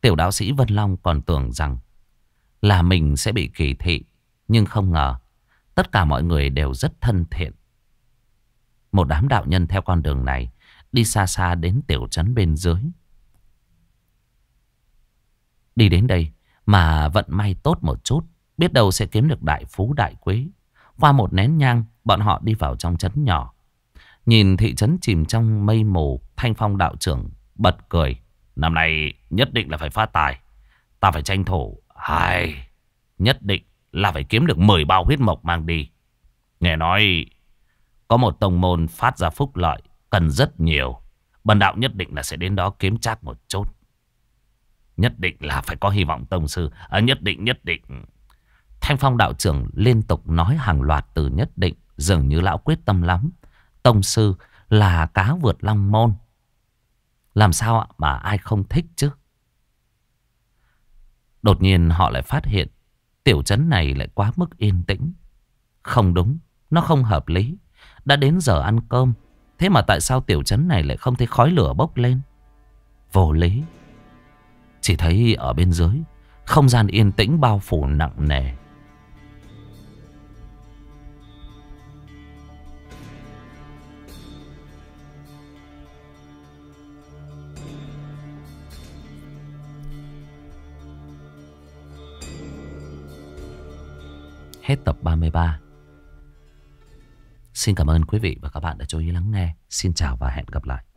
Tiểu đạo sĩ Vân Long còn tưởng rằng là mình sẽ bị kỳ thị, nhưng không ngờ tất cả mọi người đều rất thân thiện. Một đám đạo nhân theo con đường này đi xa xa đến tiểu trấn bên dưới. Đi đến đây mà vận may tốt một chút, biết đâu sẽ kiếm được đại phú đại quý. Qua một nén nhang, bọn họ đi vào trong trấn nhỏ. Nhìn thị trấn chìm trong mây mù, Thanh Phong đạo trưởng bật cười. Năm nay nhất định là phải phát tài. Ta phải tranh thủ. Hai, nhất định là phải kiếm được 10 bao huyết mộc mang đi. Nghe nói có một tông môn phát ra phúc lợi cần rất nhiều. Bần đạo nhất định là sẽ đến đó kiếm chắc một chút. Nhất định là phải có hy vọng tông sư. À, nhất định, nhất định. Thanh Phong đạo trưởng liên tục nói hàng loạt từ nhất định dường như lão quyết tâm lắm. Tông sư là cá vượt long môn. Làm sao mà ai không thích chứ? Đột nhiên họ lại phát hiện tiểu trấn này lại quá mức yên tĩnh. Không đúng, nó không hợp lý. Đã đến giờ ăn cơm, thế mà tại sao tiểu trấn này lại không thấy khói lửa bốc lên? Vô lý. Chỉ thấy ở bên dưới, không gian yên tĩnh bao phủ nặng nề. Hết tập 33 Xin cảm ơn quý vị và các bạn đã chú ý lắng nghe Xin chào và hẹn gặp lại